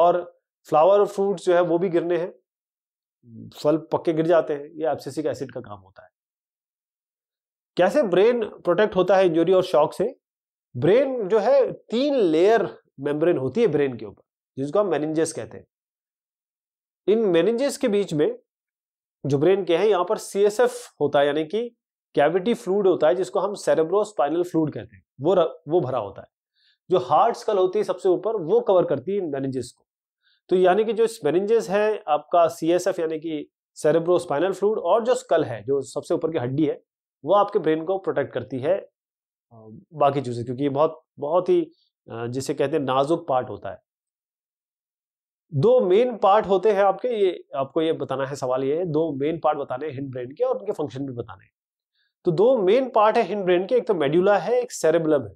और फ्लावर और फ्रूट्स जो है वो भी गिरने हैं फल पक्के गिर जाते हैं ये एब्सेसिक एसिड का काम होता है कैसे ब्रेन प्रोटेक्ट होता है इंजरी और शॉक से ब्रेन जो है तीन लेयर मेम्ब्रेन होती है ब्रेन के ऊपर जिसको हम मैनेंजेस कहते हैं इन मैनेंजेस के बीच में जो ब्रेन के हैं यहाँ पर सीएसएफ होता है यानी कि कैविटी फ्लूड होता है जिसको हम सेरेब्रोस्पाइनल फ्लूड कहते हैं वो र, वो भरा होता है जो हार्ट स्कल होती है सबसे ऊपर वो कवर करती है मैनेजेस को तो यानी कि जो मैनेजेस है आपका सी एस एफ यानी कि सेरेब्रोस्पाइनल फ्लूड और जो स्कल है जो सबसे ऊपर की हड्डी है वो आपके ब्रेन को प्रोटेक्ट करती है बाकी चीज़ें क्योंकि ये बहुत बहुत ही जिसे कहते हैं नाजुक पार्ट होता है दो मेन पार्ट होते हैं आपके ये आपको ये बताना है सवाल ये है दो मेन पार्ट बताने हैं हिंड ब्रेन के और उनके फंक्शन भी बताने हैं तो दो मेन पार्ट है हिंड ब्रेन के एक तो मेड्यूला है एक सेरेबलम है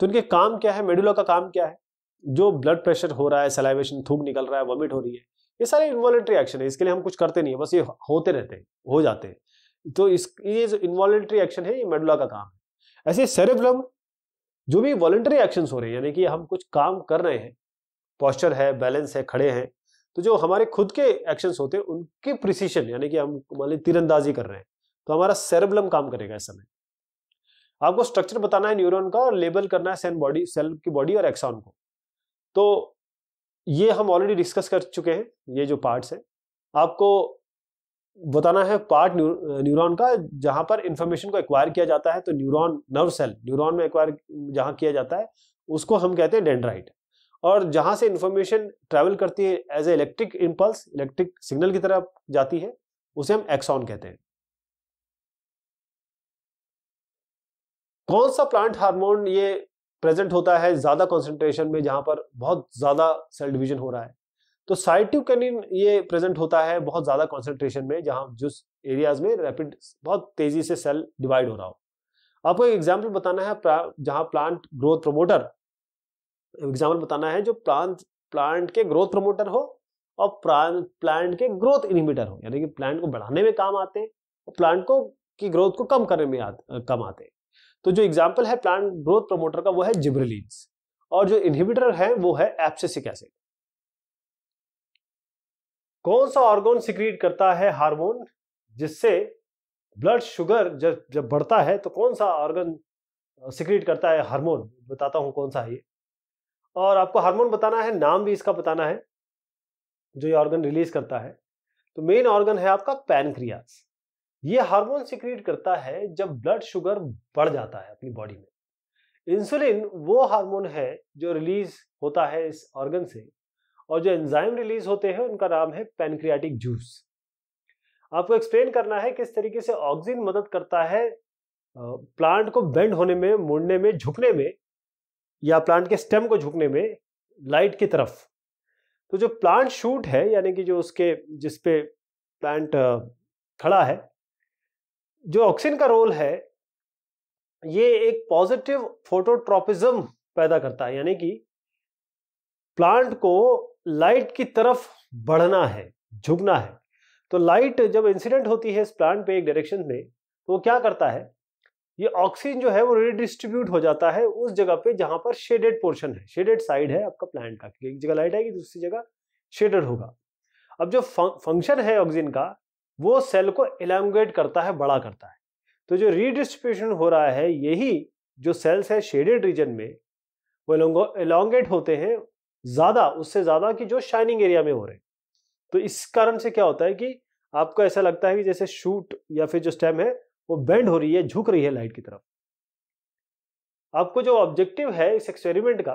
तो इनके काम क्या है मेड्यूला का काम क्या है जो ब्लड प्रेशर हो रहा है सलाइवेशन थूक निकल रहा है वॉमिट हो रही है ये सारे इन्वॉलेंट्री एक्शन है इसके लिए हम कुछ करते नहीं है बस ये होते रहते हैं हो जाते हैं तो इस ये जो इन्वॉलेंट्री एक्शन है ये मेडुला का काम है ऐसे सेरेब्लम जो भी वॉलेंट्री एक्शन हो रहे हैं यानी कि हम कुछ काम कर रहे हैं पॉस्चर है बैलेंस है खड़े हैं तो जो हमारे खुद के एक्शन होते हैं उनके प्रिसीशन यानी कि हम मान लीजिए तीरंदाजी कर रहे हैं तो हमारा सेरेबलम काम करेगा इस समय आपको स्ट्रक्चर बताना है न्यूरॉन का और लेबल करना है सेल बॉडी सेल की बॉडी और एक्सॉन को तो ये हम ऑलरेडी डिस्कस कर चुके हैं ये जो पार्ट्स है आपको बताना है पार्ट न्यूरॉन का जहां पर इंफॉर्मेशन को एक्वायर किया जाता है तो न्यूरॉन नर्व सेल न्यूरॉन में एक्वायर जहां किया जाता है उसको हम कहते हैं डेंड्राइट और जहां से इंफॉर्मेशन ट्रेवल करती है as a electric impulse electric signal की तरफ जाती है उसे हम एक्सॉन कहते हैं कौन सा प्लांट हार्मोन ये प्रेजेंट होता है ज्यादा कॉन्सेंट्रेशन में जहां पर बहुत ज्यादा सेल डिवीजन हो रहा है तो साइट्यूकनिन ये प्रेजेंट होता है बहुत ज्यादा कॉन्सेंट्रेशन में जहां जिस एरियाज में रैपिड बहुत तेजी से सेल डिवाइड हो रहा हो आपको एक एग्जाम्पल बताना है जहां प्लांट ग्रोथ प्रमोटर एग्जाम्पल बताना है जो प्लांट प्लांट के ग्रोथ प्रमोटर हो और प्लांट के ग्रोथ इनिमिटर हो यानी कि प्लांट को बढ़ाने में काम आते हैं और प्लांट को की ग्रोथ को कम करने में आ, कम आते हैं तो जो एग्जाम्पल है प्लांट ग्रोथ प्रोमोटर का वो है जिब्रेलिन्स और जो इनहिबिटर है वो है एप्सिक एसिड कौन सा ऑर्गोन सिक्रीट करता है हार्मोन जिससे ब्लड शुगर जब जब बढ़ता है तो कौन सा ऑर्गन सिक्रीट करता है हार्मोन बताता हूं कौन सा है ये और आपको हार्मोन बताना है नाम भी इसका बताना है जो ये ऑर्गन रिलीज करता है तो मेन ऑर्गन है आपका पैनक्रियाज ये हार्मोन सिक्रीट करता है जब ब्लड शुगर बढ़ जाता है अपनी बॉडी में इंसुलिन वो हार्मोन है जो रिलीज होता है इस ऑर्गन से और जो एंजाइम रिलीज होते हैं उनका नाम है पेनक्रियाटिक जूस आपको एक्सप्लेन करना है किस तरीके से ऑक्सीजन मदद करता है प्लांट को बेंड होने में मुड़ने में झुकने में या प्लांट के स्टेम को झुकने में लाइट की तरफ तो जो प्लांट शूट है यानी कि जो उसके जिसपे प्लांट खड़ा है जो ऑक्सीजन का रोल है ये एक पॉजिटिव फोटोट्रोपिज्म पैदा करता है यानी कि प्लांट को लाइट की तरफ बढ़ना है झुकना है तो लाइट जब इंसिडेंट होती है इस प्लांट पे एक डायरेक्शन में तो वो क्या करता है ये ऑक्सीजन जो है वो रिडिस्ट्रीब्यूट हो जाता है उस जगह पे जहां पर शेडेड पोर्शन है शेडेड साइड है आपका प्लांट का एक जगह लाइट आएगी दूसरी जगह शेडेड होगा अब जो फंक्शन है ऑक्सीजन का वो सेल को एलोंगेट करता है बड़ा करता है तो जो रीडिस्ट्रीब्यूशन हो रहा है यही जो सेल्स है शेडेड रीजन में वो एलोंगेट होते हैं ज़्यादा उससे ज़्यादा कि जो शाइनिंग एरिया में हो रहे तो इस कारण से क्या होता है कि आपको ऐसा लगता है कि जैसे शूट या फिर जो स्टेम है वो बेंड हो रही है झुक रही है लाइट की तरफ आपको जो ऑब्जेक्टिव है इस एक्सपेरिमेंट का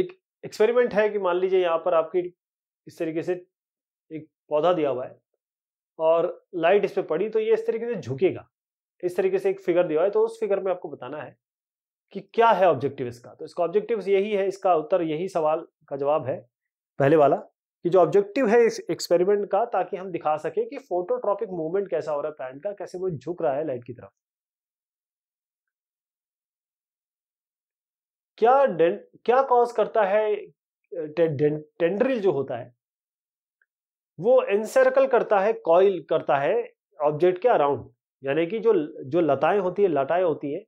एक एक्सपेरिमेंट है कि मान लीजिए यहां पर आपकी इस तरीके से एक पौधा दिया हुआ है और लाइट इस पर पड़ी तो ये इस तरीके से झुकेगा इस तरीके से एक फिगर दिया हुआ है तो उस फिगर में आपको बताना है कि क्या है ऑब्जेक्टिव इसका तो इसका ऑब्जेक्टिव यही है इसका उत्तर यही सवाल का जवाब है पहले वाला कि जो ऑब्जेक्टिव है इस एक्सपेरिमेंट का ताकि हम दिखा सके कि फोटोट्रॉपिक मूवमेंट कैसा हो रहा है प्लांट का कैसे वो झुक रहा है लाइट की तरफ क्या डें, क्या कॉज करता है टेंड्रिल जो होता है वो एनसर्कल करता है कॉइल करता है ऑब्जेक्ट के अराउंड यानी कि जो जो लताएं होती है लताएं होती है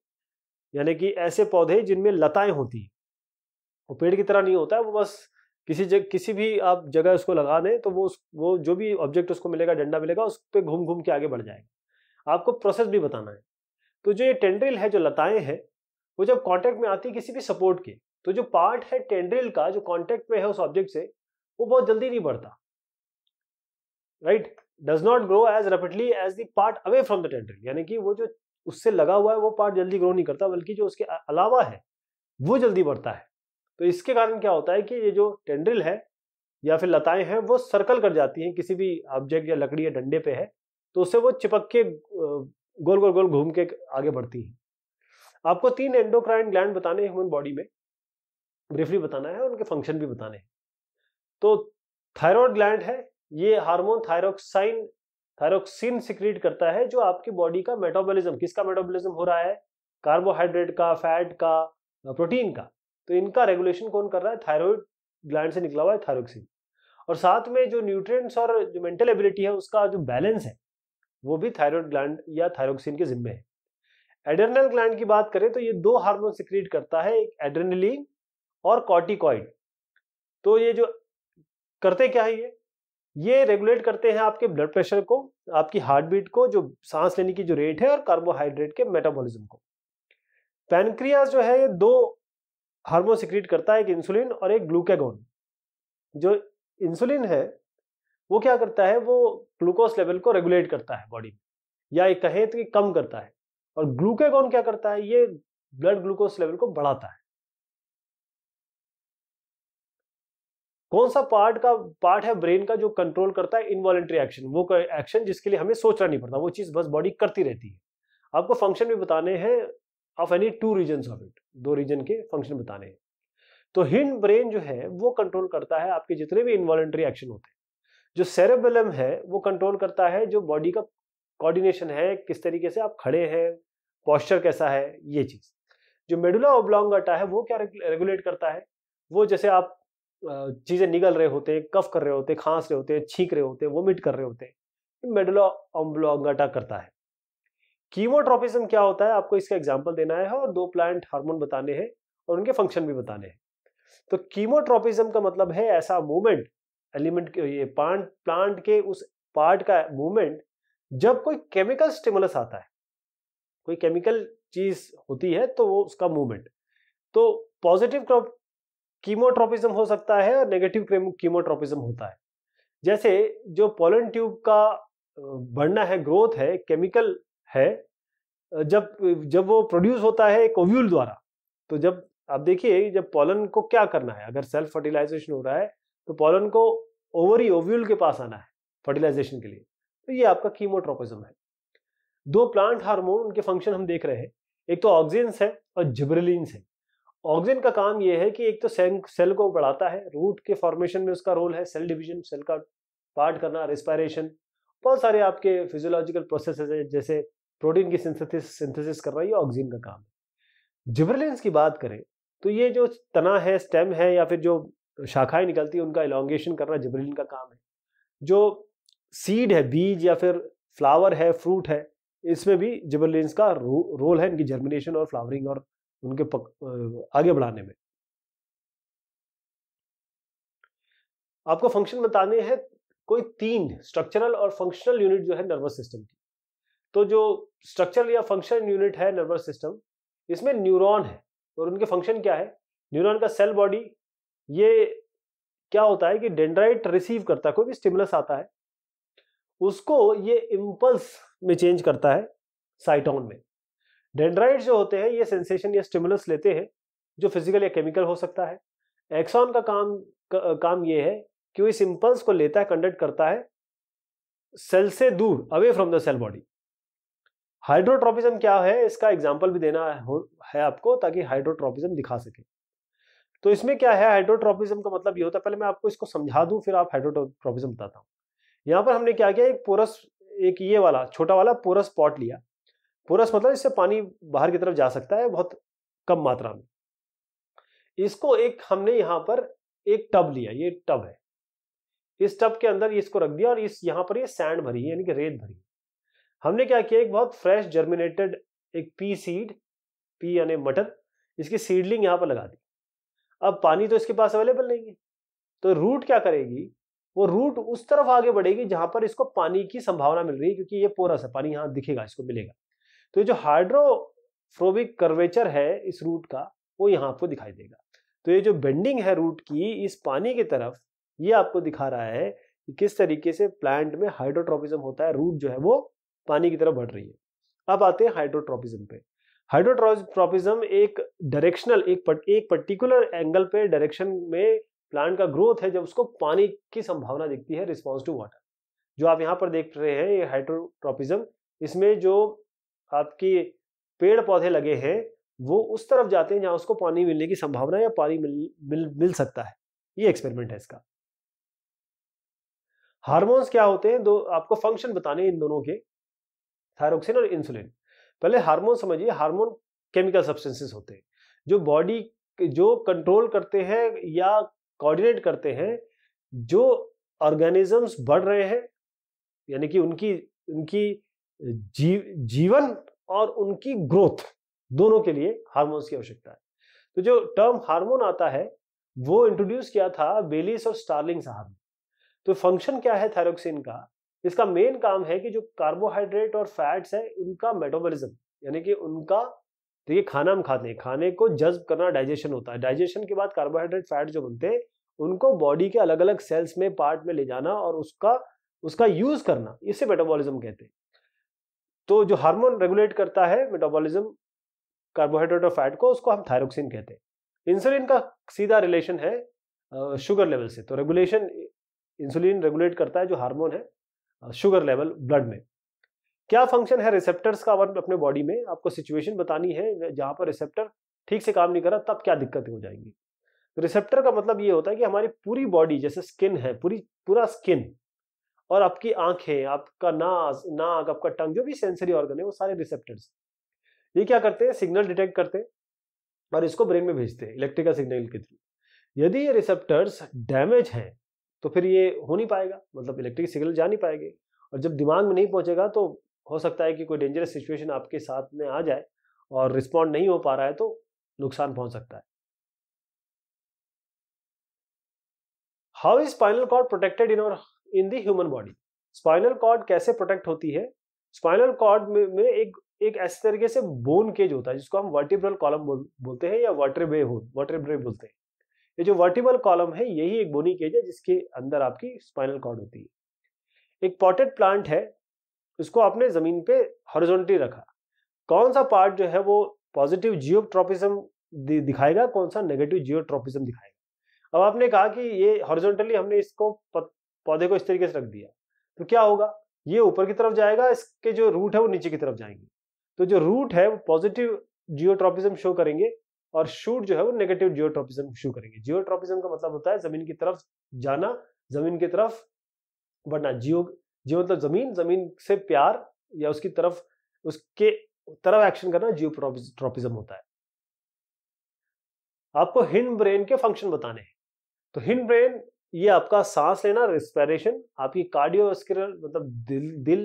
यानी कि ऐसे पौधे जिनमें लताएं होती हैं वो पेड़ की तरह नहीं होता है वो बस किसी जगह किसी भी आप जगह उसको लगा दें तो वो वो जो भी ऑब्जेक्ट उसको मिलेगा डंडा मिलेगा उस पर घूम घूम के आगे बढ़ जाएगा आपको प्रोसेस भी बताना है तो जो ये टेंड्रिल है जो लताएं हैं वो जब कॉन्टेक्ट में आती है किसी भी सपोर्ट के तो जो पार्ट है टेंड्रिल का जो कॉन्टेक्ट में है उस ऑब्जेक्ट से वो बहुत जल्दी नहीं बढ़ता right does not grow as rapidly as the part away from the tender यानी कि वो जो उससे लगा हुआ है वो पार्ट जल्दी ग्रो नहीं करता बल्कि जो उसके अलावा है वो जल्दी बढ़ता है तो इसके कारण क्या होता है कि ये जो टेंड्रिल है या फिर लताएं हैं वो सर्कल कर जाती हैं किसी भी ऑब्जेक्ट या लकड़ी या डंडे पे है तो उससे वो चिपक के गोल गोल गोल घूम के आगे बढ़ती हैं आपको तीन एंडोक्राइन ग्लैंड बताने हैं ह्यूमन बॉडी में ब्रीफली बताना है और उनके फंक्शन भी बताने हैं तो थायरॉयड ग्लैंड है ये हार्मोन थायरोक्साइन थायरोक्सिन सिक्रीट करता है जो आपकी बॉडी का मेटाबॉलिज्म किसका मेटाबॉलिज्म हो रहा है कार्बोहाइड्रेट का फैट का प्रोटीन का तो इनका रेगुलेशन कौन कर रहा है थायरॉयड ग्लैंड से निकला हुआ है थायरोक्सिन और साथ में जो न्यूट्रिएंट्स और जो मेंटल एबिलिटी है उसका जो बैलेंस है वो भी थायरॉयड ग्लैंड या थायरोक्सिन के जिम्मे है एडर्नल ग्लैंड की बात करें तो ये दो हार्मोन सिक्रीट करता है एक एड्रेनलिन और कॉर्टिकॉइड तो ये जो करते क्या है ये ये रेगुलेट करते हैं आपके ब्लड प्रेशर को आपकी हार्ट बीट को जो सांस लेने की जो रेट है और कार्बोहाइड्रेट के मेटाबॉलिज्म को पैनक्रियाज जो है ये दो हार्मोन सिक्रीट करता है एक इंसुलिन और एक ग्लूकेगोन जो इंसुलिन है वो क्या करता है वो ग्लूकोज लेवल को रेगुलेट करता है बॉडी में या कहें तो कम करता है और ग्लूकेगोन क्या करता है ये ब्लड ग्लूकोज लेवल को बढ़ाता है कौन सा पार्ट का पार्ट है ब्रेन का जो कंट्रोल करता है इनवॉलेंट्री एक्शन वो एक्शन जिसके लिए हमें सोचना नहीं पड़ता वो चीज़ बस बॉडी करती रहती है आपको फंक्शन भी बताने हैं of any two reason of it दो रीजन के फंक्शन बताने हैं तो हिंड ब्रेन जो है वो कंट्रोल करता है आपके जितने भी इन्वॉलेंट्री एक्शन होते हैं जो सेरेबलम है वो कंट्रोल करता है जो बॉडी का कोऑर्डिनेशन है किस तरीके से आप खड़े हैं पॉस्चर कैसा है ये चीज़ जो मेडुला ओब्लोंगाटा है वो क्या रेगुलेट करता है वो जैसे आप चीज़ें निकल रहे होते हैं कफ कर रहे होते हैं खांस रहे होते हैं छींक रहे होते हैं वोमिट कर रहे होते हैं मेडुला ऑम्बलोंगाटा करता है कीमोट्रोपिज्म क्या होता है आपको इसका एग्जाम्पल देना है और दो प्लांट हार्मोन बताने हैं और उनके फंक्शन भी बताने हैं तो कीमोट्रोपिज्म का मतलब है ऐसा मूवमेंट एलिमेंट ये प्लांट प्लांट के उस पार्ट का मूवमेंट जब कोई केमिकल स्टिमुलस आता है कोई केमिकल चीज होती है तो वो उसका मूवमेंट तो पॉजिटिव कीमोट्रोपिज्म हो सकता है और नेगेटिव कीमोट्रोपिज्म होता है जैसे जो पोलन ट्यूब का बढ़ना है ग्रोथ है केमिकल है जब जब वो प्रोड्यूस होता है एक ओव्यूल द्वारा तो जब आप देखिए जब पोलन को क्या करना है अगर सेल्फ फर्टिलाइजेशन हो रहा है तो पोलन को ओवरी ओव्यूल के पास आना है फर्टिलाइजेशन के लिए तो ये आपका कीमोट्रोपिज्म है दो प्लांट हार्मोन के फंक्शन हम देख रहे हैं एक तो ऑक्सीजन है और जिब्रेलिन है ऑक्सीजन का काम यह है कि एक तो सेल, को बढ़ाता है रूट के फॉर्मेशन में उसका रोल है सेल डिवीजन सेल का पार्ट करना रेस्पायरेशन बहुत सारे आपके फिजियोलॉजिकल प्रोसेस है जैसे प्रोटीन की सिंथेसिस सिंथेसिस करना ये ऑक्सीजन का काम है जिब्रिलेंस की बात करें तो ये जो तना है स्टेम है या फिर जो शाखाएं निकलती है उनका इलांगेशन करना जिबरलिन का काम है जो सीड है बीज या फिर फ्लावर है फ्रूट है इसमें भी जिबरलिन का रो, रोल है इनकी जर्मिनेशन और फ्लावरिंग और उनके पक, आगे बढ़ाने में आपको फंक्शन बताने हैं कोई तीन स्ट्रक्चरल और फंक्शनल यूनिट जो है नर्वस सिस्टम की तो जो स्ट्रक्चरल या फंक्शन यूनिट है नर्वस सिस्टम इसमें न्यूरॉन है और उनके फंक्शन क्या है न्यूरॉन का सेल बॉडी ये क्या होता है कि डेंड्राइट रिसीव करता है कोई भी स्टिमुलस आता है उसको ये इम्पल्स में चेंज करता है साइटोन में डेंड्राइड जो होते हैं ये सेंसेशन या स्टिमुलस लेते हैं जो फिजिकल या केमिकल हो सकता है एक्सॉन का काम का, काम ये है कि वो इस इम्पल्स को लेता है कंडक्ट करता है सेल से दूर away from the cell body hydrotropism क्या है इसका एग्जाम्पल भी देना है आपको ताकि हाइड्रोट्रोपिज्म दिखा सके तो इसमें क्या है हाइड्रोट्रोपिज्म का मतलब ये होता है पहले मैं आपको इसको समझा दूं फिर आप हाइड्रोट्रोपिज्म बताता हूँ यहाँ पर हमने क्या किया एक पोरस एक ये वाला छोटा वाला पोरस पॉट लिया पोरस मतलब इससे पानी बाहर की तरफ जा सकता है बहुत कम मात्रा में इसको एक हमने यहाँ पर एक टब लिया ये टब है इस टब के अंदर इसको रख दिया और इस यहाँ पर ये सैंड भरी है यानी कि रेत भरी हमने क्या किया एक बहुत फ्रेश जर्मिनेटेड एक पी सीड पी यानी मटर इसकी सीडलिंग यहाँ पर लगा दी अब पानी तो इसके पास अवेलेबल नहीं है तो रूट क्या करेगी वो रूट उस तरफ आगे बढ़ेगी जहां पर इसको पानी की संभावना मिल रही है क्योंकि ये पोरस है पानी यहाँ दिखेगा इसको मिलेगा तो ये जो हाइड्रोफ्रोबिक कर्वेचर है इस रूट का वो यहाँ आपको दिखाई देगा तो ये जो बेंडिंग है रूट की इस पानी की तरफ ये आपको दिखा रहा है कि किस तरीके से प्लांट में हाइड्रोट्रोपिज्म होता है रूट जो है वो पानी की तरफ बढ़ रही है अब आते हैं हाइड्रोट्रोपिज्म पे हाइड्रोट्रोपिज्म एक डायरेक्शनल एक पर, एक पर्टिकुलर एंगल पे डायरेक्शन में प्लांट का ग्रोथ है जब उसको पानी की संभावना दिखती है रिस्पॉन्स टू वाटर जो आप यहाँ पर देख रहे हैं ये हाइड्रोट्रोपिज्म इसमें जो आपके पेड़ पौधे लगे हैं वो उस तरफ जाते हैं जहाँ उसको पानी मिलने की संभावना या पानी मिल मिल, मिल सकता है ये एक्सपेरिमेंट है इसका हार्मोन्स क्या होते हैं दो आपको फंक्शन बताने हैं इन दोनों के थायरोक्सिन और इंसुलिन पहले हार्मोन समझिए हार्मोन केमिकल सब्सटेंसेस होते हैं जो बॉडी जो कंट्रोल करते हैं या कोऑर्डिनेट करते हैं जो ऑर्गेनिजम्स बढ़ रहे हैं यानी कि उनकी उनकी जीव जीवन और उनकी ग्रोथ दोनों के लिए हार्मोन्स की आवश्यकता है तो जो टर्म हार्मोन आता है वो इंट्रोड्यूस किया था बेलिस और स्टार्लिंग साहब ने तो फंक्शन क्या है थायरोक्सिन का इसका मेन काम है कि जो कार्बोहाइड्रेट और फैट्स है उनका मेटाबॉलिज्म यानी कि उनका देखिए खाना हम खाते हैं खाने को जज्ब करना डाइजेशन होता है डाइजेशन के बाद कार्बोहाइड्रेट फैट जो बनते हैं उनको बॉडी के अलग अलग सेल्स में पार्ट में ले जाना और उसका उसका यूज करना इसे मेटाबॉलिज्म कहते हैं तो जो हार्मोन रेगुलेट करता है मेटाबॉलिज्म कार्बोहाइड्रेट और फैट को उसको हम थायरोक्सिन कहते हैं इंसुलिन का सीधा रिलेशन है शुगर लेवल से तो रेगुलेशन इंसुलिन रेगुलेट करता है जो हार्मोन है शुगर लेवल ब्लड में क्या फंक्शन है रिसेप्टर्स का अपने बॉडी में आपको सिचुएशन बतानी है जहाँ पर रिसेप्टर ठीक से काम नहीं कर रहा तब क्या दिक्कतें हो जाएंगी तो रिसेप्टर का मतलब ये होता है कि हमारी पूरी बॉडी जैसे स्किन है पूरी पूरा स्किन और आपकी आंखें आपका नाज नाक आपका टंग जो भी सेंसरी ऑर्गन है वो सारे रिसेप्टर्स ये क्या करते हैं सिग्नल डिटेक्ट करते हैं और इसको ब्रेन में भेजते हैं इलेक्ट्रिकल सिग्नल के थ्रू यदि ये रिसेप्टर्स डैमेज हैं तो फिर ये हो नहीं पाएगा मतलब इलेक्ट्रिक सिग्नल जा नहीं पाएंगे और जब दिमाग में नहीं पहुंचेगा तो हो सकता है कि कोई डेंजरस सिचुएशन आपके साथ में आ जाए और रिस्पॉन्ड नहीं हो पा रहा है तो नुकसान पहुंच सकता है how is spinal cord protected in और in the human body spinal cord कैसे प्रोटेक्ट होती है स्पाइनल कॉर्ड में, एक एक ऐसे तरीके से बोन केज होता है जिसको हम वर्टिब्रल कॉलम बोल, बोलते हैं या वर्टरबे हो वर्टरब्रे बोलते हैं ये जो वर्टिब्रल कॉलम है यही एक बोनी केज है जिसके अंदर आपकी स्पाइनल कॉर्ड होती है एक पॉटेड प्लांट है उसको आपने जमीन पे हॉरिजॉन्टली रखा कौन सा पार्ट जो है वो पॉजिटिव जियोट्रॉपिज्म दिखाएगा कौन सा नेगेटिव जियोट्रॉपिज्म दिखाएगा अब आपने कहा कि ये हॉरिजॉन्टली हमने इसको पौधे को इस तरीके से रख दिया तो क्या होगा ये ऊपर की तरफ जाएगा इसके जो रूट है वो नीचे की तरफ जाएंगे तो जो रूट है वो पॉजिटिव जियोट्रॉपिज्म शो करेंगे और शूट जो है वो नेगेटिव जियोट्रॉपिज्म शो करेंगे जियोट्रॉपिज्म का मतलब होता है जमीन की तरफ जाना जमीन की तरफ बढ़ना जियो जियो मतलब जमीन जमीन से प्यार या उसकी तरफ उसके तरफ एक्शन करना जियोट्रॉपिज्म होता है आपको हिंड ब्रेन के फंक्शन बताने हैं तो हिंड ब्रेन ये आपका सांस लेना रिस्पायरेशन आपकी कार्डियोवेस्कुलर मतलब दिल दिल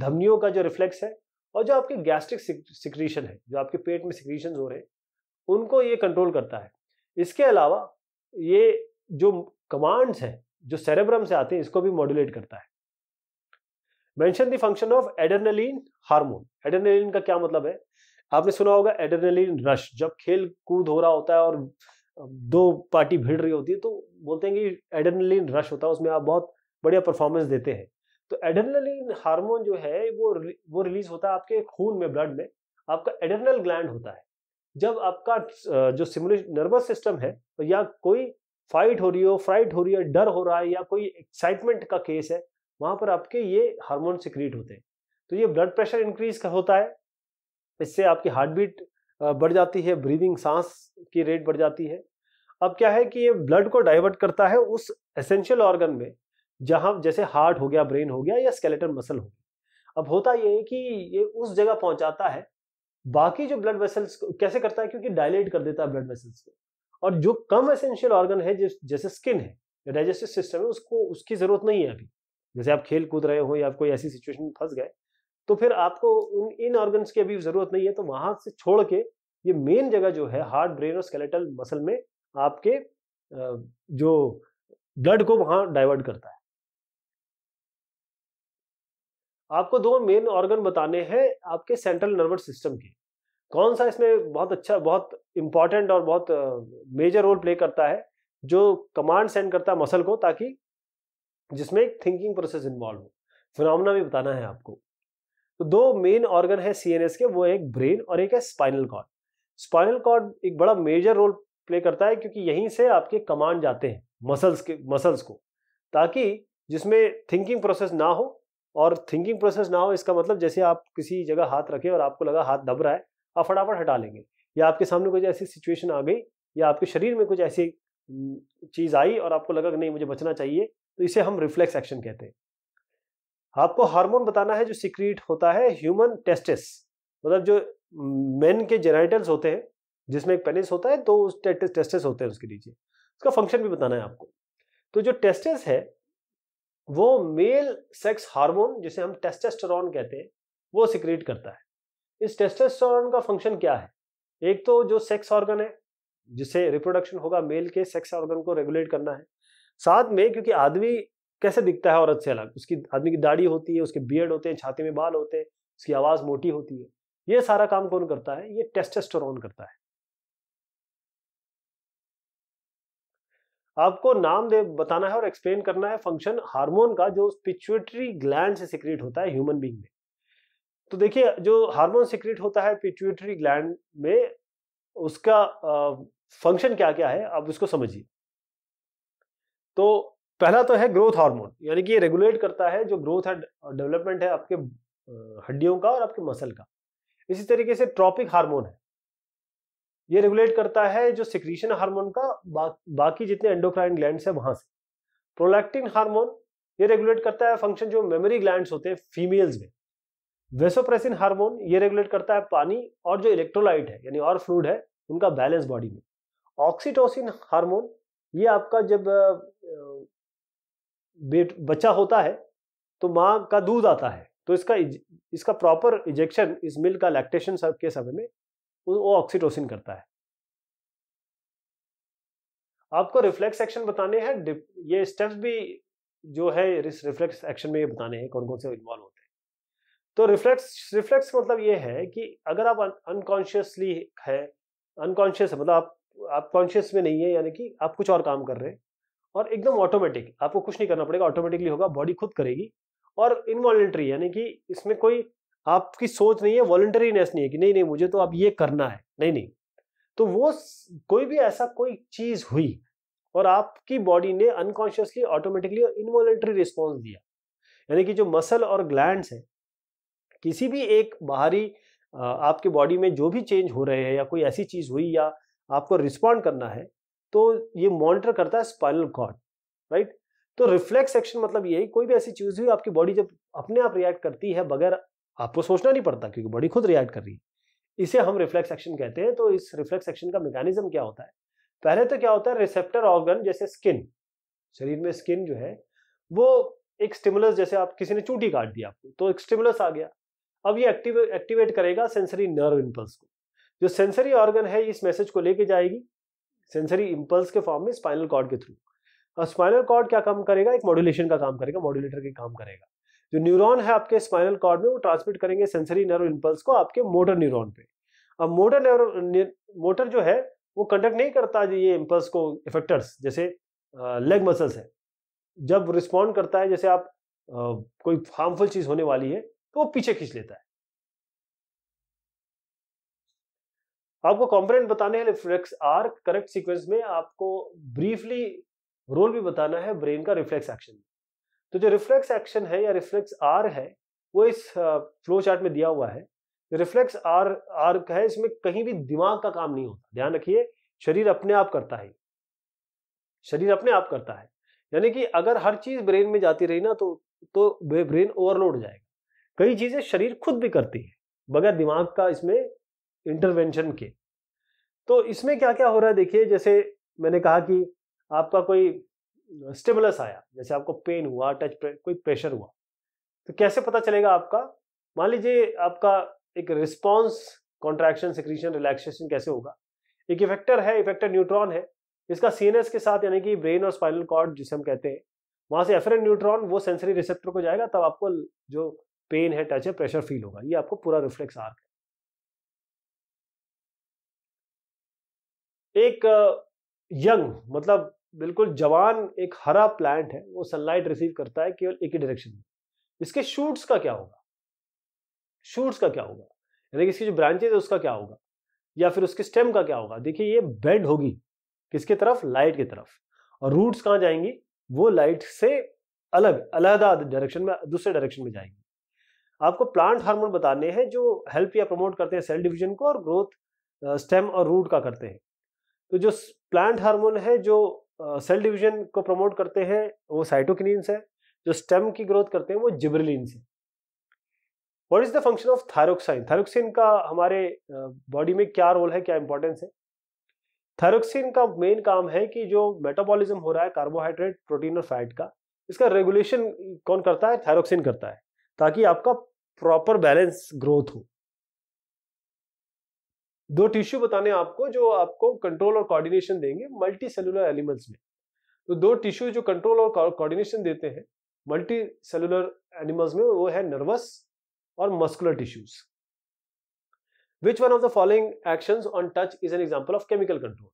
धमनियों का जो रिफ्लेक्स है और जो आपके गैस्ट्रिक सिक्रीशन है जो आपके पेट में सिक्रीशन हो रहे हैं उनको ये कंट्रोल करता है इसके अलावा ये जो कमांड्स हैं जो सेरेब्रम से आते हैं इसको भी मॉड्यूलेट करता है mention the function of adrenaline hormone adrenaline का क्या मतलब है आपने सुना होगा एडर्नलिन रश जब खेल कूद हो रहा होता है और दो पार्टी भिड़ रही होती है तो बोलते हैं कि एड्रेनलिन रश होता है उसमें आप बहुत बढ़िया परफॉर्मेंस देते हैं तो एड्रेनलिन हार्मोन जो है वो वो रिलीज होता है आपके खून में ब्लड में आपका एडरनल ग्लैंड होता है जब आपका जो सिमुलेट नर्वस सिस्टम है तो या कोई फाइट हो रही हो फ्राइट हो रही है डर हो रहा है या कोई एक्साइटमेंट का केस है वहां पर आपके ये हार्मोन सिक्रिएट होते हैं तो ये ब्लड प्रेशर इंक्रीज होता है इससे आपकी हार्ट बीट बढ़ जाती है ब्रीदिंग सांस की रेट बढ़ जाती है अब क्या है कि ये ब्लड को डाइवर्ट करता है उस एसेंशियल ऑर्गन में जहाँ जैसे हार्ट हो गया ब्रेन हो गया या स्केलेटन मसल हो गया अब होता ये है कि ये उस जगह पहुँचाता है बाकी जो ब्लड वेसल्स कैसे करता है क्योंकि डायलेट कर देता है ब्लड वेसल्स को और जो कम एसेंशियल ऑर्गन है जिस जैसे स्किन है डाइजेस्टिव सिस्टम है उसको उसकी ज़रूरत नहीं है अभी जैसे आप खेल कूद रहे हो या कोई ऐसी सिचुएशन में फंस गए तो फिर आपको उन इन ऑर्गन्स की अभी ज़रूरत नहीं है तो वहां से छोड़ के ये मेन जगह जो है हार्ट ब्रेन और स्केलेटल मसल में आपके जो ब्लड को वहाँ डाइवर्ट करता है आपको दो मेन ऑर्गन बताने हैं आपके सेंट्रल नर्वस सिस्टम के कौन सा इसमें बहुत अच्छा बहुत इंपॉर्टेंट और बहुत मेजर रोल प्ले करता है जो कमांड सेंड करता है मसल को ताकि जिसमें एक थिंकिंग प्रोसेस इन्वॉल्व हो फिनोमना भी बताना है आपको तो दो मेन ऑर्गन है सी के वो एक ब्रेन और एक है स्पाइनल कॉर्ड स्पाइनल कॉर्ड एक बड़ा मेजर रोल प्ले करता है क्योंकि यहीं से आपके कमांड जाते हैं मसल्स के मसल्स को ताकि जिसमें थिंकिंग प्रोसेस ना हो और थिंकिंग प्रोसेस ना हो इसका मतलब जैसे आप किसी जगह हाथ रखें और आपको लगा हाथ दब रहा है आप फटाफट हटा लेंगे या आपके सामने कुछ ऐसी सिचुएशन आ गई या आपके शरीर में कुछ ऐसी हम्म, चीज़ आई और आपको लगा कि नहीं मुझे बचना चाहिए तो इसे हम रिफ्लेक्स एक्शन कहते हैं आपको हार्मोन बताना है जो सिक्रीट होता है ह्यूमन टेस्टिस मतलब जो मेन के जेनाइटल्स होते हैं जिसमें एक पेनिस होता है दो तो टेस्टिस होते हैं उसके नीचे उसका फंक्शन भी बताना है आपको तो जो टेस्टिस है वो मेल सेक्स हार्मोन जिसे हम टेस्टेस्टोरॉन कहते हैं वो सिक्रीट करता है इस टेस्टेस्टोरॉन का फंक्शन क्या है एक तो जो सेक्स ऑर्गन है जिससे रिप्रोडक्शन होगा मेल के सेक्स ऑर्गन को रेगुलेट करना है साथ में क्योंकि आदमी कैसे दिखता है औरत से अलग उसकी आदमी की दाढ़ी होती है उसके बियर्ड होते हैं छाती में बाल होते हैं उसकी आवाज़ मोटी होती है ये सारा काम कौन करता है ये टेस्टेस्टोरॉन करता है आपको नाम दे बताना है और एक्सप्लेन करना है फंक्शन हार्मोन का जो पिचुएटरी ग्लैंड से सिक्रेट होता है ह्यूमन बींग में तो देखिए जो हार्मोन सिक्रेट होता है पिचुएटरी ग्लैंड में उसका फंक्शन क्या क्या है आप उसको समझिए तो पहला तो है ग्रोथ हार्मोन यानी कि ये रेगुलेट करता है जो ग्रोथ है डेवलपमेंट है आपके हड्डियों का और आपके मसल का इसी तरीके से ट्रॉपिक हार्मोन है ये रेगुलेट करता है जो सिक्रीशन हार्मोन का बा, बाकी जितने एंडोक्राइन ग्लैंड है वहां से प्रोलैक्टिन हार्मोन ये रेगुलेट करता है फंक्शन जो मेमोरी ग्लैंड होते हैं फीमेल्स में वेसोप्रेसिन हार्मोन ये रेगुलेट करता है पानी और जो इलेक्ट्रोलाइट है यानी और फ्लूड है उनका बैलेंस बॉडी में ऑक्सीटोसिन हार्मोन ये आपका जब बेट बच्चा होता है तो माँ का दूध आता है तो इसका इसका प्रॉपर इजेक्शन इस मिल्क का लैक्टेशन सब के समय में वो ऑक्सीटोसिन करता है आपको रिफ्लेक्स एक्शन बताने हैं ये स्टेप्स भी जो है इस रिफ्लेक्स एक्शन में ये बताने हैं कौन कौन से इन्वॉल्व होते हैं तो रिफ्लेक्स रिफ्लेक्स मतलब ये है कि अगर आप अनकॉन्शियसली है अनकॉन्शियस मतलब आप आप कॉन्शियस में नहीं है यानी कि आप कुछ और काम कर रहे हैं और एकदम ऑटोमेटिक आपको कुछ नहीं करना पड़ेगा ऑटोमेटिकली होगा बॉडी खुद करेगी और इनवॉलेंट्री यानी कि इसमें कोई आपकी सोच नहीं है वॉलेंटरीनेस नहीं है कि नहीं नहीं मुझे तो अब ये करना है नहीं नहीं तो वो कोई भी ऐसा कोई चीज हुई और आपकी बॉडी ने अनकॉन्शियसली ऑटोमेटिकली और इनवॉलेंट्री रिस्पॉन्स दिया यानी कि जो मसल और ग्लैंड है किसी भी एक बाहरी आपके बॉडी में जो भी चेंज हो रहे हैं या कोई ऐसी चीज हुई या आपको रिस्पॉन्ड करना है तो ये मॉनिटर करता है स्पाइनल कॉर्ड राइट तो रिफ्लेक्स एक्शन मतलब ये कोई भी ऐसी चीज हुई आपकी बॉडी जब अपने आप रिएक्ट करती है बगैर आपको सोचना नहीं पड़ता क्योंकि बॉडी खुद रिएक्ट कर रही है इसे हम रिफ्लेक्स एक्शन कहते हैं तो इस रिफ्लेक्स एक्शन का मैकेनिज्म क्या होता है पहले तो क्या होता है रिसेप्टर ऑर्गन जैसे स्किन शरीर में स्किन जो है वो एक स्टिमुलस जैसे आप किसी ने चूटी काट दी आपको तो एक स्टिमुलस आ गया अब ये एक्टिव एक्टिवेट करेगा सेंसरी नर्व इम्पल्स को जो सेंसरी ऑर्गन है इस मैसेज को लेके जाएगी सेंसरी इम्पल्स के फॉर्म में स्पाइनल कॉर्ड के थ्रू और स्पाइनल कॉर्ड क्या काम करेगा एक मॉड्यूलेशन का काम करेगा मॉड्यूलेटर के काम करेगा जो न्यूरॉन है आपके स्पाइनल कॉर्ड में वो ट्रांसमिट करेंगे सेंसरी नर्व इम्पल्स को आपके मोटर न्यूरॉन पे अब मोटर न्यूरो मोटर जो है वो कंडक्ट नहीं करता ये इम्पल्स को इफेक्टर्स जैसे लेग मसल्स है जब रिस्पॉन्ड करता है जैसे आप कोई हार्मफुल चीज़ होने वाली है तो वो पीछे खींच लेता है आपको कॉम्पोनेंट बताने के लिए रिफ्लेक्स आर करेक्ट सीक्वेंस में आपको ब्रीफली रोल भी बताना है ब्रेन का रिफ्लेक्स एक्शन तो जो रिफ्लेक्स एक्शन है या रिफ्लेक्स आर है वो इस फ्लो चार्ट में दिया हुआ है रिफ्लेक्स आर आर्क है इसमें कहीं भी दिमाग का काम नहीं होता ध्यान रखिए शरीर अपने आप करता है शरीर अपने आप करता है यानी कि अगर हर चीज ब्रेन में जाती रही ना तो तो ब्रेन ओवरलोड हो जाएगा कई चीजें शरीर खुद भी करती है बगैर दिमाग का इसमें इंटरवेंशन के तो इसमें क्या क्या हो रहा है देखिए जैसे मैंने कहा कि आपका कोई स्टिमुलस आया जैसे आपको पेन हुआ टच प्रे, कोई प्रेशर हुआ तो कैसे पता चलेगा आपका मान लीजिए आपका एक रिस्पॉन्स कॉन्ट्रैक्शन सिक्रीशन रिलैक्सेशन कैसे होगा एक इफेक्टर है इफेक्टर न्यूट्रॉन है इसका सीएनएस के साथ यानी कि ब्रेन और स्पाइनल कॉर्ड जिसे हम कहते हैं वहां से एफरेंट न्यूट्रॉन वो सेंसरी रिसेप्टर को जाएगा तब आपको जो पेन है टच है प्रेशर फील होगा ये आपको पूरा रिफ्लेक्स आर्क है एक यंग मतलब बिल्कुल जवान एक हरा प्लांट है वो सनलाइट रिसीव करता है केवल एक ही डायरेक्शन में इसके शूट्स का क्या होगा शूट्स का क्या होगा यानी कि इसकी जो ब्रांचेज है उसका क्या होगा या फिर उसके स्टेम का क्या होगा देखिए ये बेंड होगी किसके तरफ लाइट की तरफ और रूट्स कहाँ जाएंगी वो लाइट से अलग अलहदा डायरेक्शन में दूसरे डायरेक्शन में जाएंगी आपको प्लांट हार्मोन बताने हैं जो हेल्प या प्रमोट करते हैं सेल डिवीजन को और ग्रोथ स्टेम और रूट का करते हैं तो जो प्लांट हार्मोन है जो सेल डिवीजन को प्रमोट करते हैं वो साइटोकिनिन्स है जो स्टेम की ग्रोथ करते हैं वो जिब्रिलिन्स है what is the function of thyroxine thyroxine का हमारे बॉडी में क्या रोल है क्या इंपॉर्टेंस है थायरोक्सिन का मेन काम है कि जो मेटाबॉलिज्म हो रहा है कार्बोहाइड्रेट प्रोटीन और फैट का इसका रेगुलेशन कौन करता है थायरोक्सिन करता है ताकि आपका प्रॉपर बैलेंस ग्रोथ हो दो टिश्यू बताने आपको जो आपको कंट्रोल और कोऑर्डिनेशन देंगे मल्टी सेलुलर एनिमल्स में तो दो टिश्यू जो कंट्रोल और कोऑर्डिनेशन देते हैं मल्टी सेलुलर एनिमल्स में वो है नर्वस और muscular tissues which one of the following action on touch is an example of chemical control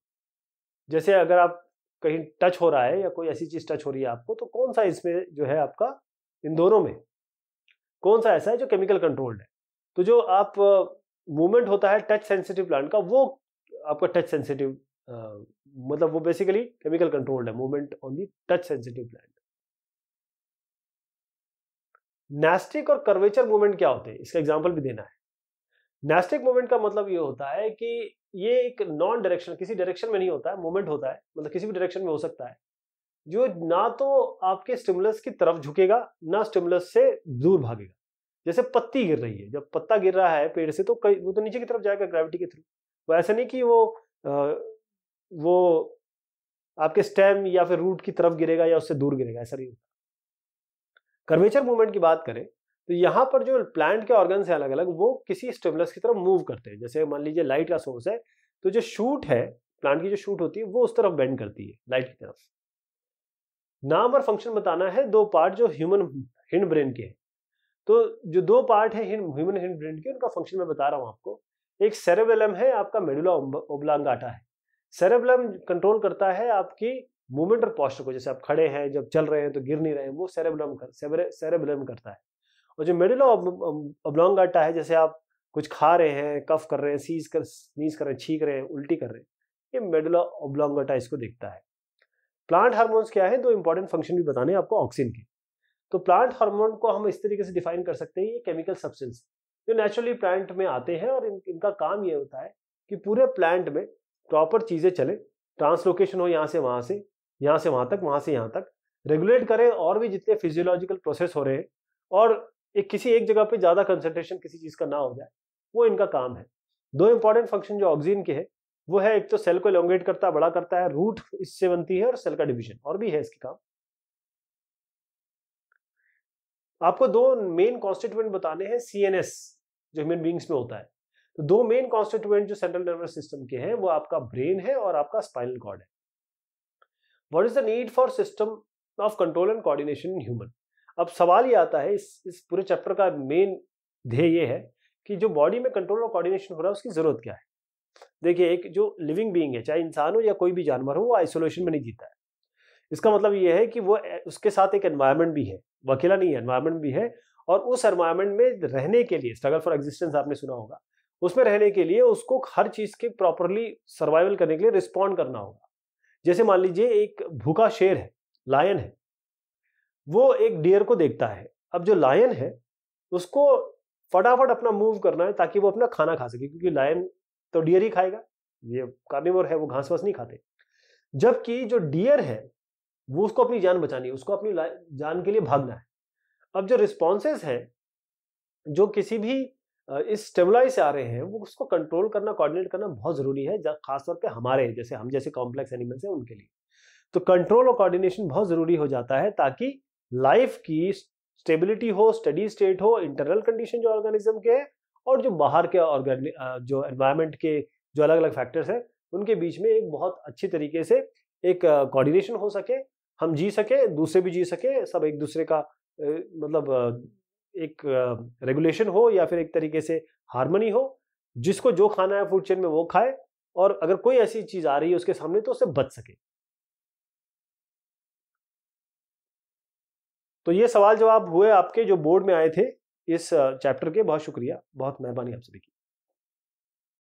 जैसे अगर आप कहीं टच हो रहा है या कोई ऐसी चीज टच हो रही है आपको तो कौन सा इसमें जो है आपका इन दोनों में कौन सा ऐसा है जो केमिकल कंट्रोल्ड है तो जो आप मूवमेंट होता है टच सेंसिटिव प्लांट का वो आपका टच सेंसिटिव मतलब वो बेसिकली केमिकल कंट्रोल्ड है movement on the touch sensitive plant nastic और कर्वेचर मूवमेंट क्या होते हैं इसका एग्जाम्पल भी देना है नेस्टिक मूवमेंट का मतलब ये होता है कि ये एक नॉन डायरेक्शन किसी डायरेक्शन में नहीं होता है मूवमेंट होता है मतलब किसी भी डायरेक्शन में हो सकता है जो ना तो आपके स्टिमुलस की तरफ झुकेगा ना स्टिमुलस से दूर भागेगा जैसे पत्ती गिर रही है जब पत्ता गिर रहा है पेड़ से तो कई वो तो नीचे की तरफ जाएगा ग्रेविटी के थ्रू वो ऐसा नहीं कि वो आ, वो आपके स्टेम या फिर रूट की तरफ गिरेगा या उससे दूर गिरेगा ऐसा नहीं होता कर्वेचर मूवमेंट की बात करें तो यहाँ पर जो प्लांट के ऑर्गन है अलग अलग वो किसी स्टिमुलस की तरफ मूव करते हैं जैसे मान लीजिए लाइट का सोर्स है तो जो शूट है प्लांट की जो शूट होती है वो उस तरफ बेंड करती है लाइट की तरफ नाम और फंक्शन बताना है दो पार्ट जो ह्यूमन हिंड ब्रेन के हैं तो जो दो पार्ट है ह्यूमन हिंड ब्रेन के उनका फंक्शन मैं बता रहा हूँ आपको एक सेरेबेलम है आपका मेडुला ओब्लांगाटा है सेरेबलम कंट्रोल करता है आपकी मूवमेंट और पॉस्टर को जैसे आप खड़े हैं जब चल रहे हैं तो गिर नहीं रहे हैं वो सेरेबलम कर सेरेबलम करता है और जो मेडुला ओब्लांगाटा है जैसे आप कुछ खा रहे हैं कफ कर रहे हैं सीज कर नीज कर रहे हैं छींक रहे हैं उल्टी कर रहे हैं ये मेडुला ओब्लांगाटा इसको देखता है प्लांट हार्मोन्स क्या है दो इंपॉर्टेंट फंक्शन भी बताने आपको ऑक्सीजन के तो प्लांट हार्मोन को हम इस तरीके से डिफाइन कर सकते हैं ये केमिकल सब्सटेंस जो नेचुरली प्लांट में आते हैं और इन, इनका काम ये होता है कि पूरे प्लांट में प्रॉपर चीज़ें चले ट्रांसलोकेशन हो यहाँ से वहाँ से यहाँ से वहाँ तक वहाँ से यहाँ तक रेगुलेट करें और भी जितने फिजियोलॉजिकल प्रोसेस हो रहे हैं और एक किसी एक जगह पे ज़्यादा कंसंट्रेशन किसी चीज़ का ना हो जाए वो इनका काम है दो इंपॉर्टेंट फंक्शन जो ऑक्सीजन के है वो है एक तो सेल को एलोंगेट करता है बड़ा करता है रूट इससे बनती है और सेल का डिवीजन और भी है इसके काम आपको दो मेन कॉन्स्टिट्यूएंट बताने हैं सीएनएस जो ह्यूमन बींग्स में होता है तो दो मेन कॉन्स्टिट्यूएंट जो सेंट्रल नर्वस सिस्टम के हैं वो आपका ब्रेन है और आपका स्पाइनल कॉर्ड है what is the need for system of control and coordination in human अब सवाल ये आता है इस इस पूरे चैप्टर का मेन ध्येय ये है कि जो बॉडी में कंट्रोल और कोऑर्डिनेशन हो रहा है उसकी जरूरत क्या है देखिए एक जो लिविंग बीइंग है चाहे इंसान हो या कोई भी जानवर हो वो आइसोलेशन में नहीं जीता है इसका मतलब ये है कि वो उसके साथ एक एनवायरमेंट भी है वो अकेला नहीं है एनवायरमेंट भी है और उस एनवायरमेंट में रहने के लिए स्ट्रगल फॉर एग्जिस्टेंस आपने सुना होगा उसमें रहने के लिए उसको हर चीज के प्रॉपरली सर्वाइवल करने के लिए रिस्पॉन्ड करना होगा जैसे मान लीजिए एक भूखा शेर है लायन है वो एक डियर को देखता है अब जो लायन है उसको फटाफट अपना मूव करना है ताकि वो अपना खाना खा सके क्योंकि लायन तो डियर ही खाएगा ये कार्निवर है वो घास वास नहीं खाते जबकि जो डियर है वो उसको अपनी जान बचानी है उसको अपनी जान के लिए भागना है अब जो रिस्पॉन्सेज हैं जो किसी भी इस स्टेबलाइज से आ रहे हैं वो उसको कंट्रोल करना कोऑर्डिनेट करना बहुत ज़रूरी है खासतौर पे हमारे जैसे हम जैसे कॉम्प्लेक्स एनिमल्स हैं उनके लिए तो कंट्रोल और कोऑर्डिनेशन बहुत ज़रूरी हो जाता है ताकि लाइफ की स्टेबिलिटी हो स्टडी स्टेट हो इंटरनल कंडीशन जो ऑर्गेनिज्म के और जो बाहर के ऑर्गेनि जो एनवायरमेंट के जो अलग अलग फैक्टर्स हैं उनके बीच में एक बहुत अच्छी तरीके से एक कोऑर्डिनेशन हो सके हम जी सके दूसरे भी जी सके सब एक दूसरे का मतलब एक रेगुलेशन हो या फिर एक तरीके से हारमोनी हो जिसको जो खाना है फूड चेन में वो खाए और अगर कोई ऐसी चीज आ रही है उसके सामने तो उससे बच सके तो ये सवाल जवाब हुए आपके जो बोर्ड में आए थे इस चैप्टर के बहुत शुक्रिया बहुत मेहरबानी आप सभी की